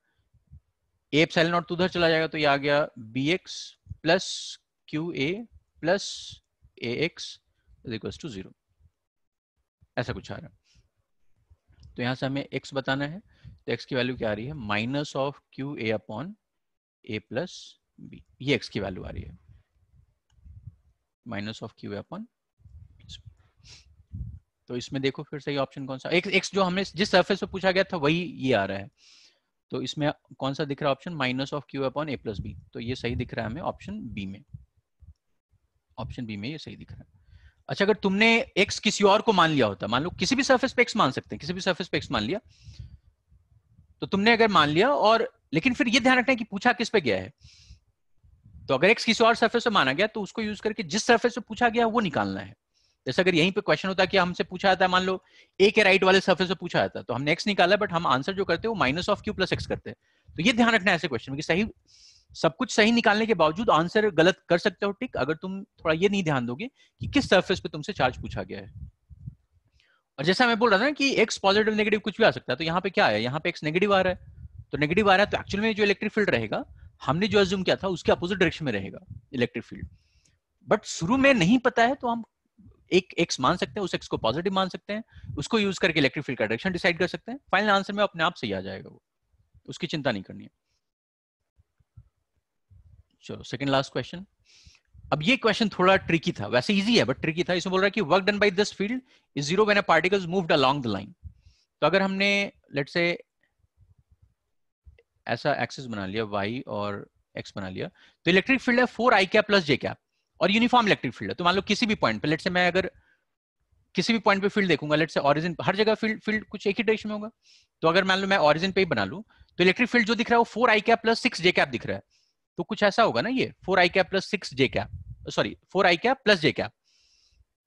ए सेल नॉट उधर चला जाएगा तो ये आ गया B x plus q A plus a x equals to zero ऐसा कुछ आ रहा है तो यहां से हमें x बताना है तो x की वैल्यू क्या आ रही है minus of q A upon A plus b ये x की वैल्यू आ रही है माइनस ऑफ क्यू अपॉन तो इसमें देखो फिर सही ऑप्शन कौन सा एक एक्स जो हमने जिस सरफेस पे पूछा गया था वही ये आ रहा है तो इसमें कौन सा दिख रहा है option minus of q upon A plus b तो ये सही दिख रहा है हमें ऑप्शन बी में ऑप्शन बी में ये सही दिख रहा है अच्छा अगर तुमने एक्स किसी और को मान लिया होता मान लो किसी भी सर्फेस पे एक्स मान सकते हैं किसी भी सर्फेस पे एक्स मान लिया तो तुमने अगर मान लिया और लेकिन फिर ये ध्यान रखना है कि पूछा किस पे गया है तो अगर एक्स किसी और सर्फेस पे माना गया तो उसको यूज करके जिस सर्फेस पे पूछा गया वो निकालना है जैसे अगर यहीं पे क्वेश्चन होता कि हमसे पूछा जाता है मान लो ए के राइट वाले सर्फेस पे पूछा जाता है तो हमने एक्स निकाला बट हम आंसर जो करते हैं वो minus of q plus x करते हैं तो ये ध्यान रखना है ऐसे क्वेश्चन में सही सब कुछ सही निकालने के बावजूद आंसर गलत कर सकते हो टिक अगर तुम थोड़ा ये नहीं ध्यान दोगे कि किस सर्फेस पे तुमसे चार्ज पूछा गया है और जैसा मैं बोल रहा था ना कि एक्स पॉजिटिव नेगेटिव कुछ भी आ सकता है तो यहाँ पे क्या है यहाँ पे एक्स नेगेटिव आ रहा है तो नेगेटिव आ रहा है तो एक्चुअल में जो इलेक्ट्रिक फील्ड रहेगा हमने जो एज्यूम किया था उसके अपोजिट डायरेक्शन में रहेगा इलेक्ट्रिक फील्ड बट शुरू में नहीं पता है तो हम एक एक्स मान सकते हैं उस एक्स को पॉजिटिव मान सकते हैं उसको यूज करके इलेक्ट्रिक फील्ड का डायरेक्शन डिसाइड कर सकते हैं फाइनल आंसर में अपने आप सही आ जाएगा वो उसकी चिंता नहीं करनी है चलो सेकंड लास्ट क्वेश्चन अब ये क्वेश्चन थोड़ा ट्रिकी था वैसे इजी है बट ट्रिकी था इसमें बोल रहा है कि work done by this field is zero when a particles moved along the line तो अगर हमने लेट्स से ऐसा एक्सेस बना लिया वाई और एक्स बना लिया तो इलेक्ट्रिक फील्ड है फोर आई कैप प्लस जे कैप और यूनिफॉर्म इलेक्ट्रिक फील्ड है तो मान लो किसी भी पॉइंट पे लेट से मैं अगर किसी भी पॉइंट पे फील्ड देखूंगा लेट से ऑरिजिन हर जगह फील्ड फील्ड कुछ एक ही डायरेक्शन में होगा तो अगर मान लो मैं ऑरिजिन पे ही बना लूँ तो इलेक्ट्रिक फील्ड जो दिख रहा है वो फोर आई cap plus six j cap दिख रहा है तो कुछ ऐसा होगा ना ये फोर आई cap plus six j cap sorry four आई कैप प्लस जे कैप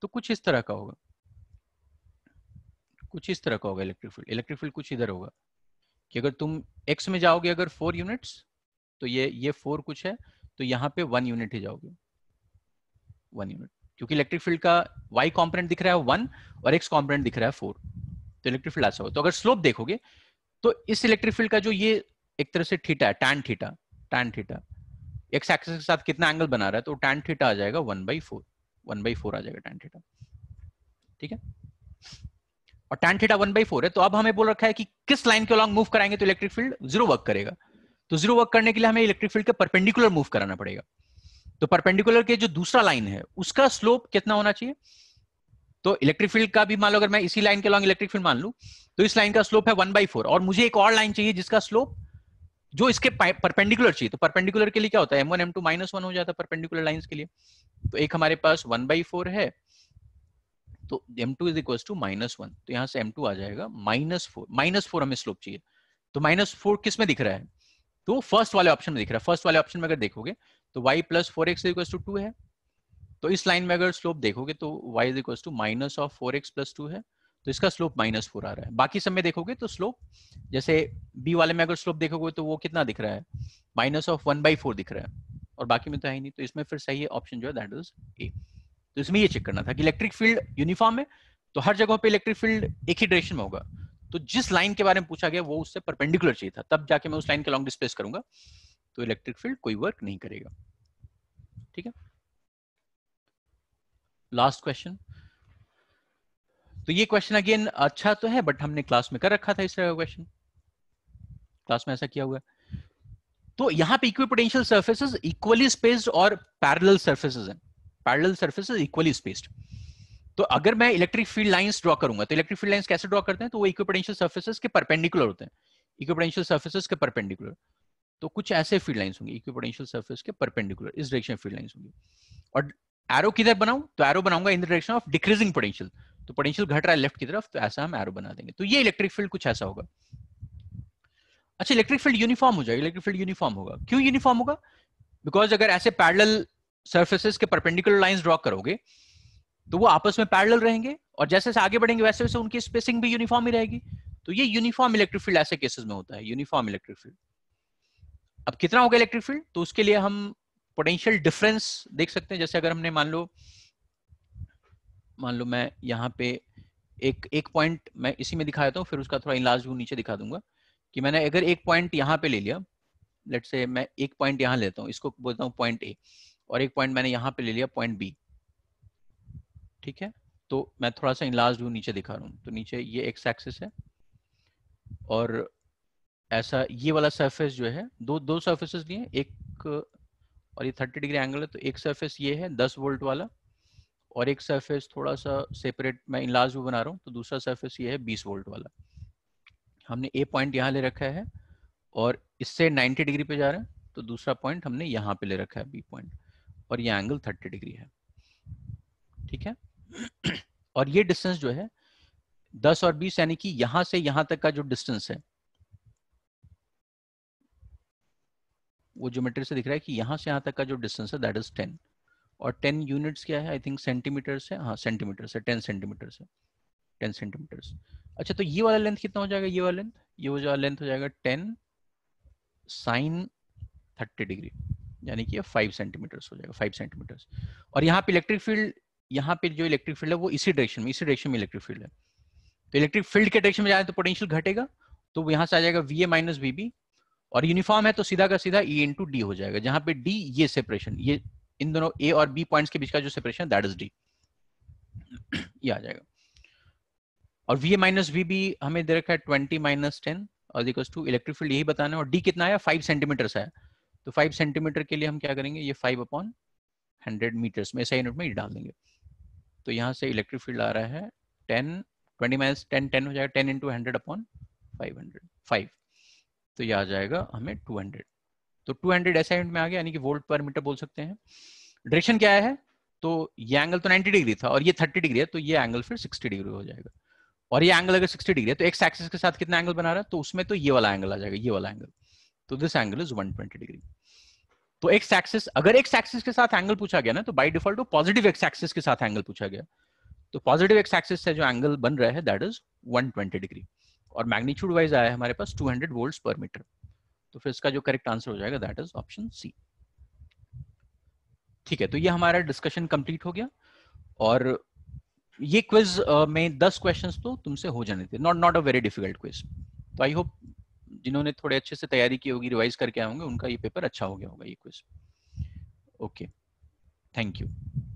तो कुछ इस तरह का होगा कुछ इस तरह का होगा इलेक्ट्रिक फील्ड इलेक्ट्रिक फील्ड कुछ इधर होगा कि अगर तुम एक्स में जाओगे अगर फोर यूनिट्स तो ये ये फोर कुछ है तो यहाँ पे वन यूनिट ही जाओगे वन यूनिट क्योंकि इलेक्ट्रिक फील्ड का वाई कॉम्पोनेंट दिख रहा है वन और एक्स कॉम्पोनेंट दिख रहा है फोर तो इलेक्ट्रिक फील्ड ऐसा हो तो अगर स्लोप देखोगे तो इस इलेक्ट्रिक फील्ड का जो ये एक तरह से ठीटा है tan theta tan theta x axis के साथ कितना एंगल बना रहा है तो टैन ठीटा आ जाएगा one by four one by four आ जाएगा टैन ठीटा ठीक है और tan theta one by four है तो अब हमें बोल रखा है कि किस लाइन के अलॉन्ग मूव कराएंगे तो इलेक्ट्रिक फील्ड जीरो वर्क करेगा तो जीरो वर्क करने के लिए हमें इलेक्ट्रिक फील्ड के परपेंडिकुलर मूव कराना पड़ेगा तो परपेंडिकुलर के जो दूसरा लाइन है उसका स्लोप कितना होना चाहिए तो इलेक्ट्रिक फील्ड का भी मान लो अगर मैं इसी लाइन के अलॉन्ग इलेक्ट्रिक फील्ड मान लू तो इस लाइन का स्लोप है वन बाई फोर और मुझे एक और लाइन चाहिए जिसका स्लोप जो इसके परपेंडिकुलर चाहिए तो परपेंडिकुलर के लिए क्या होता है m one m two minus one हो जाता है परपेंडिकुलर लाइन के लिए तो एक हमारे पास वन बाई फोर है तो m two is equal to minus one तो यहाँ से एम टू आ जाएगा माइनस फोर माइनस फोर हमें स्लोप चाहिए तो माइनस फोर किस में दिख रहा है तो फर्स्ट वाले ऑप्शन में दिख रहा है फर्स्ट वाले ऑप्शन में अगर देखोगे तो y plus four x equal to two है तो इस लाइन में अगर स्लोप देखोगे तो y is equal to minus of four x plus two है तो इसका स्लोप माइनस फोर आ रहा है बाकी सब में देखोगे तो स्लोप जैसे बी वाले में अगर स्लोप देखोगे तो वो कितना दिख रहा है minus of one by four दिख रहा है और बाकी में तो है ही नहीं तो इसमें फिर सही है ऑप्शन जो है दैट इज ए तो इसमें ये चेक करना था कि इलेक्ट्रिक फील्ड यूनिफॉर्म है तो हर जगह पे इलेक्ट्रिक फील्ड एक ही डायरेक्शन में होगा तो जिस लाइन के बारे में पूछा गया वो उससे परपेंडिकुलर चाहिए था तब जाके मैं उस लाइन के लॉन्ग डिस्प्लेस करूंगा तो इलेक्ट्रिक फील्ड कोई वर्क नहीं करेगा ठीक है लास्ट क्वेश्चन तो ये क्वेश्चन अगेन अच्छा तो है बट हमने क्लास में कर रखा था इस तरह का क्वेश्चन क्लास में ऐसा किया हुआ तो यहां पे इक्विपोटेंशियल सर्फेसेज इक्वली स्पेस्ड और पैरल सर्फेसिस हैं parallel surface is equally spaced तो अगर मैं इलेक्ट्रिक फील्ड लाइंस ड्रॉ करूंगा तो इलेक्ट्रिक फील्ड लाइंस कैसे ड्रॉ करते हैं तो वो इक्विपोटेंशियल सर्फेसिस के परपेंडिकुलर होते हैं इक्विपोटेंशियल सर्फेसिस के परपेंडिकुलर तो कुछ ऐसे फील्ड लाइंस होंगे इक्विपोटेंशियल सर्फेस के परपेंडिकुलर इस डायरेक्शन फील्ड लाइंस होंगी और एरो किधर बनाऊ तो एरो बनाऊंगा in the direction of decreasing potential तो पोटेंशियल घट रहा है लेफ्ट की तरफ तो ऐसा हम एरो बना देंगे तो ये इलेक्ट्रिक फील्ड कुछ ऐसा होगा अच्छा इलेक्ट्रिक फील्ड यूनिफॉर्म हो जाएगा इलेक्ट्रिक फील्ड यूनिफॉर्म होगा क्यों यूनिफॉर्म होगा बिकॉज अगर ऐसे पैरल सर्फेसिस के परपेंडिकुलर लाइन ड्रॉ करोगे तो वो आपस में पैरल रहेंगे और जैसे जैसे आगे बढ़ेंगे वैसे वैसे उनकी स्पेसिंग भी यूनिफॉर्म ही रहेगी तो ये यूनिफॉर्म इलेक्ट्रिक फील्ड ऐसे केसेस में होता है यूनिफॉर्म इलेक्ट्रिक फील्ड अब कितना होगा इलेक्ट्रिक फील्ड तो उसके लिए हम पोटेंशियल डिफरेंस देख सकते हैं जैसे अगर हमने मान लो मान लो मैं यहाँ पे एक एक पॉइंट मैं इसी में दिखाता हूँ फिर उसका थोड़ा इलाज भी नीचे दिखा दूंगा कि मैंने अगर एक पॉइंट यहाँ पे ले लिया लेट से मैं एक पॉइंट यहाँ लेता हूँ इसको बोलता हूँ पॉइंट ए और एक पॉइंट मैंने यहाँ पे ले लिया पॉइंट बी ठीक है तो मैं थोड़ा सा इनलाज हूँ नीचे दिखा रहा हूँ तो नीचे ये एक्स एक्सिस है और ऐसा ये वाला सरफेस जो है दो दो सर्फेसिस लिए एक और ये थर्टी डिग्री एंगल है तो एक सर्फेस ये है दस वोल्ट वाला और एक सरफेस थोड़ा सा सेपरेट मैं इनलाज भी बना रहा हूँ तो दूसरा सरफेस ये है 20 वोल्ट वाला हमने ए पॉइंट यहाँ ले रखा है और इससे 90 डिग्री पे जा रहे हैं तो दूसरा पॉइंट हमने यहाँ पे ले रखा है बी पॉइंट और ये एंगल थर्टी डिग्री है ठीक है [CLEARS THROAT] और ये डिस्टेंस जो है दस और बीस यानी कि यहां से यहां तक का जो डिस्टेंस है वो ज्योमेट्री से दिख रहा है कि यहां से यहां तक का जो डिस्टेंस है दैट इज टेन और टेन यूनिट्स क्या है आई थिंक सेंटीमीटर से हाँ सेंटीमीटर से टेन सेंटीमीटर से टेन सेंटीमीटर अच्छा तो ये वाला लेंथ कितना हो जाएगा ये वाला लेंथ ये वाला लेंथ हो जाएगा टेन साइन थर्टी डिग्री यानी कि फाइव सेंटीमीटर्स हो जाएगा फाइव सेंटीमीटर्स और यहाँ पे इलेक्ट्रिक फील्ड यहाँ पे जो इलेक्ट्रिक फील्ड है वो इसी डायरेक्शन में इसी डायरेक्शन में इलेक्ट्रिक फील्ड है तो इलेक्ट्रिक फील्ड के डायरेक्शन में जाए तो पोटेंशियल घटेगा तो यहाँ से आ जाएगा V A minus B B और यूनिफॉर्म है तो सीधा का सीधा ई इंटू डी हो जाएगा जहां पे डी ये सेपरेशन ये इन दोनों ए और बी पॉइंट्स के बीच का जो सेपरेशन दैट इज डी ये आ जाएगा और V A minus V B हमें दे रखा है ट्वेंटी माइनस टेन और इलेक्ट्रिक फील्ड यही बताना है और डी कितना आया फाइव सेंटीमीटर है तो फाइव सेंटीमीटर के लिए हम क्या करेंगे ये फाइव अपॉन हंड्रेड मीटर्स में ऐसा यूनिट में डाल देंगे तो यहाँ से इलेक्ट्रिक फील्ड आ रहा है ten twenty minus ten ten हो जाएगा ten into hundred upon five hundred five तो ये आ जाएगा हमें टू हंड्रेड तो टू हंड्रेड ऐसा यूनिट में आ गया यानी कि वोल्ट पर मीटर बोल सकते हैं डायरेक्शन क्या है तो ये एंगल तो नाइन्टी डिग्री था और ये थर्टी डिग्री है तो ये एंगल फिर सिक्सटी डिग्री हो जाएगा और ये एंगल अगर सिक्सटी डिग्री है तो एक्स एक्सिस के साथ कितना एंगल बना रहा है तो उसमें तो ये वाला एंगल आ जाएगा ये वाला एंगल तो this angle is twenty degree तो एक्स एक्सिस अगर एक्स एक्सिस के साथ एंगल पूछा गया ना तो by default positive x axis के साथ एंगल पूछा गया तो पॉजिटिव एक्स एक्सिस से जो एंगल बन रहा है दैट इज 120 डिग्री और मैग्नीट्यूड वाइज आया है हमारे पास 200 वोल्ट पर मीटर तो फिर इसका जो करेक्ट आंसर हो जाएगा दैट इज ऑप्शन सी ठीक है तो ये हमारा डिस्कशन कंप्लीट हो गया और ये क्विज uh, में 10 क्वेश्चंस तो तुमसे हो जाने थे not not a very difficult quiz तो आई होप जिन्होंने थोड़े अच्छे से तैयारी की होगी रिवाइज करके आए होंगे उनका ये पेपर अच्छा हो गया होगा ये क्वेश्चन ओके थैंक यू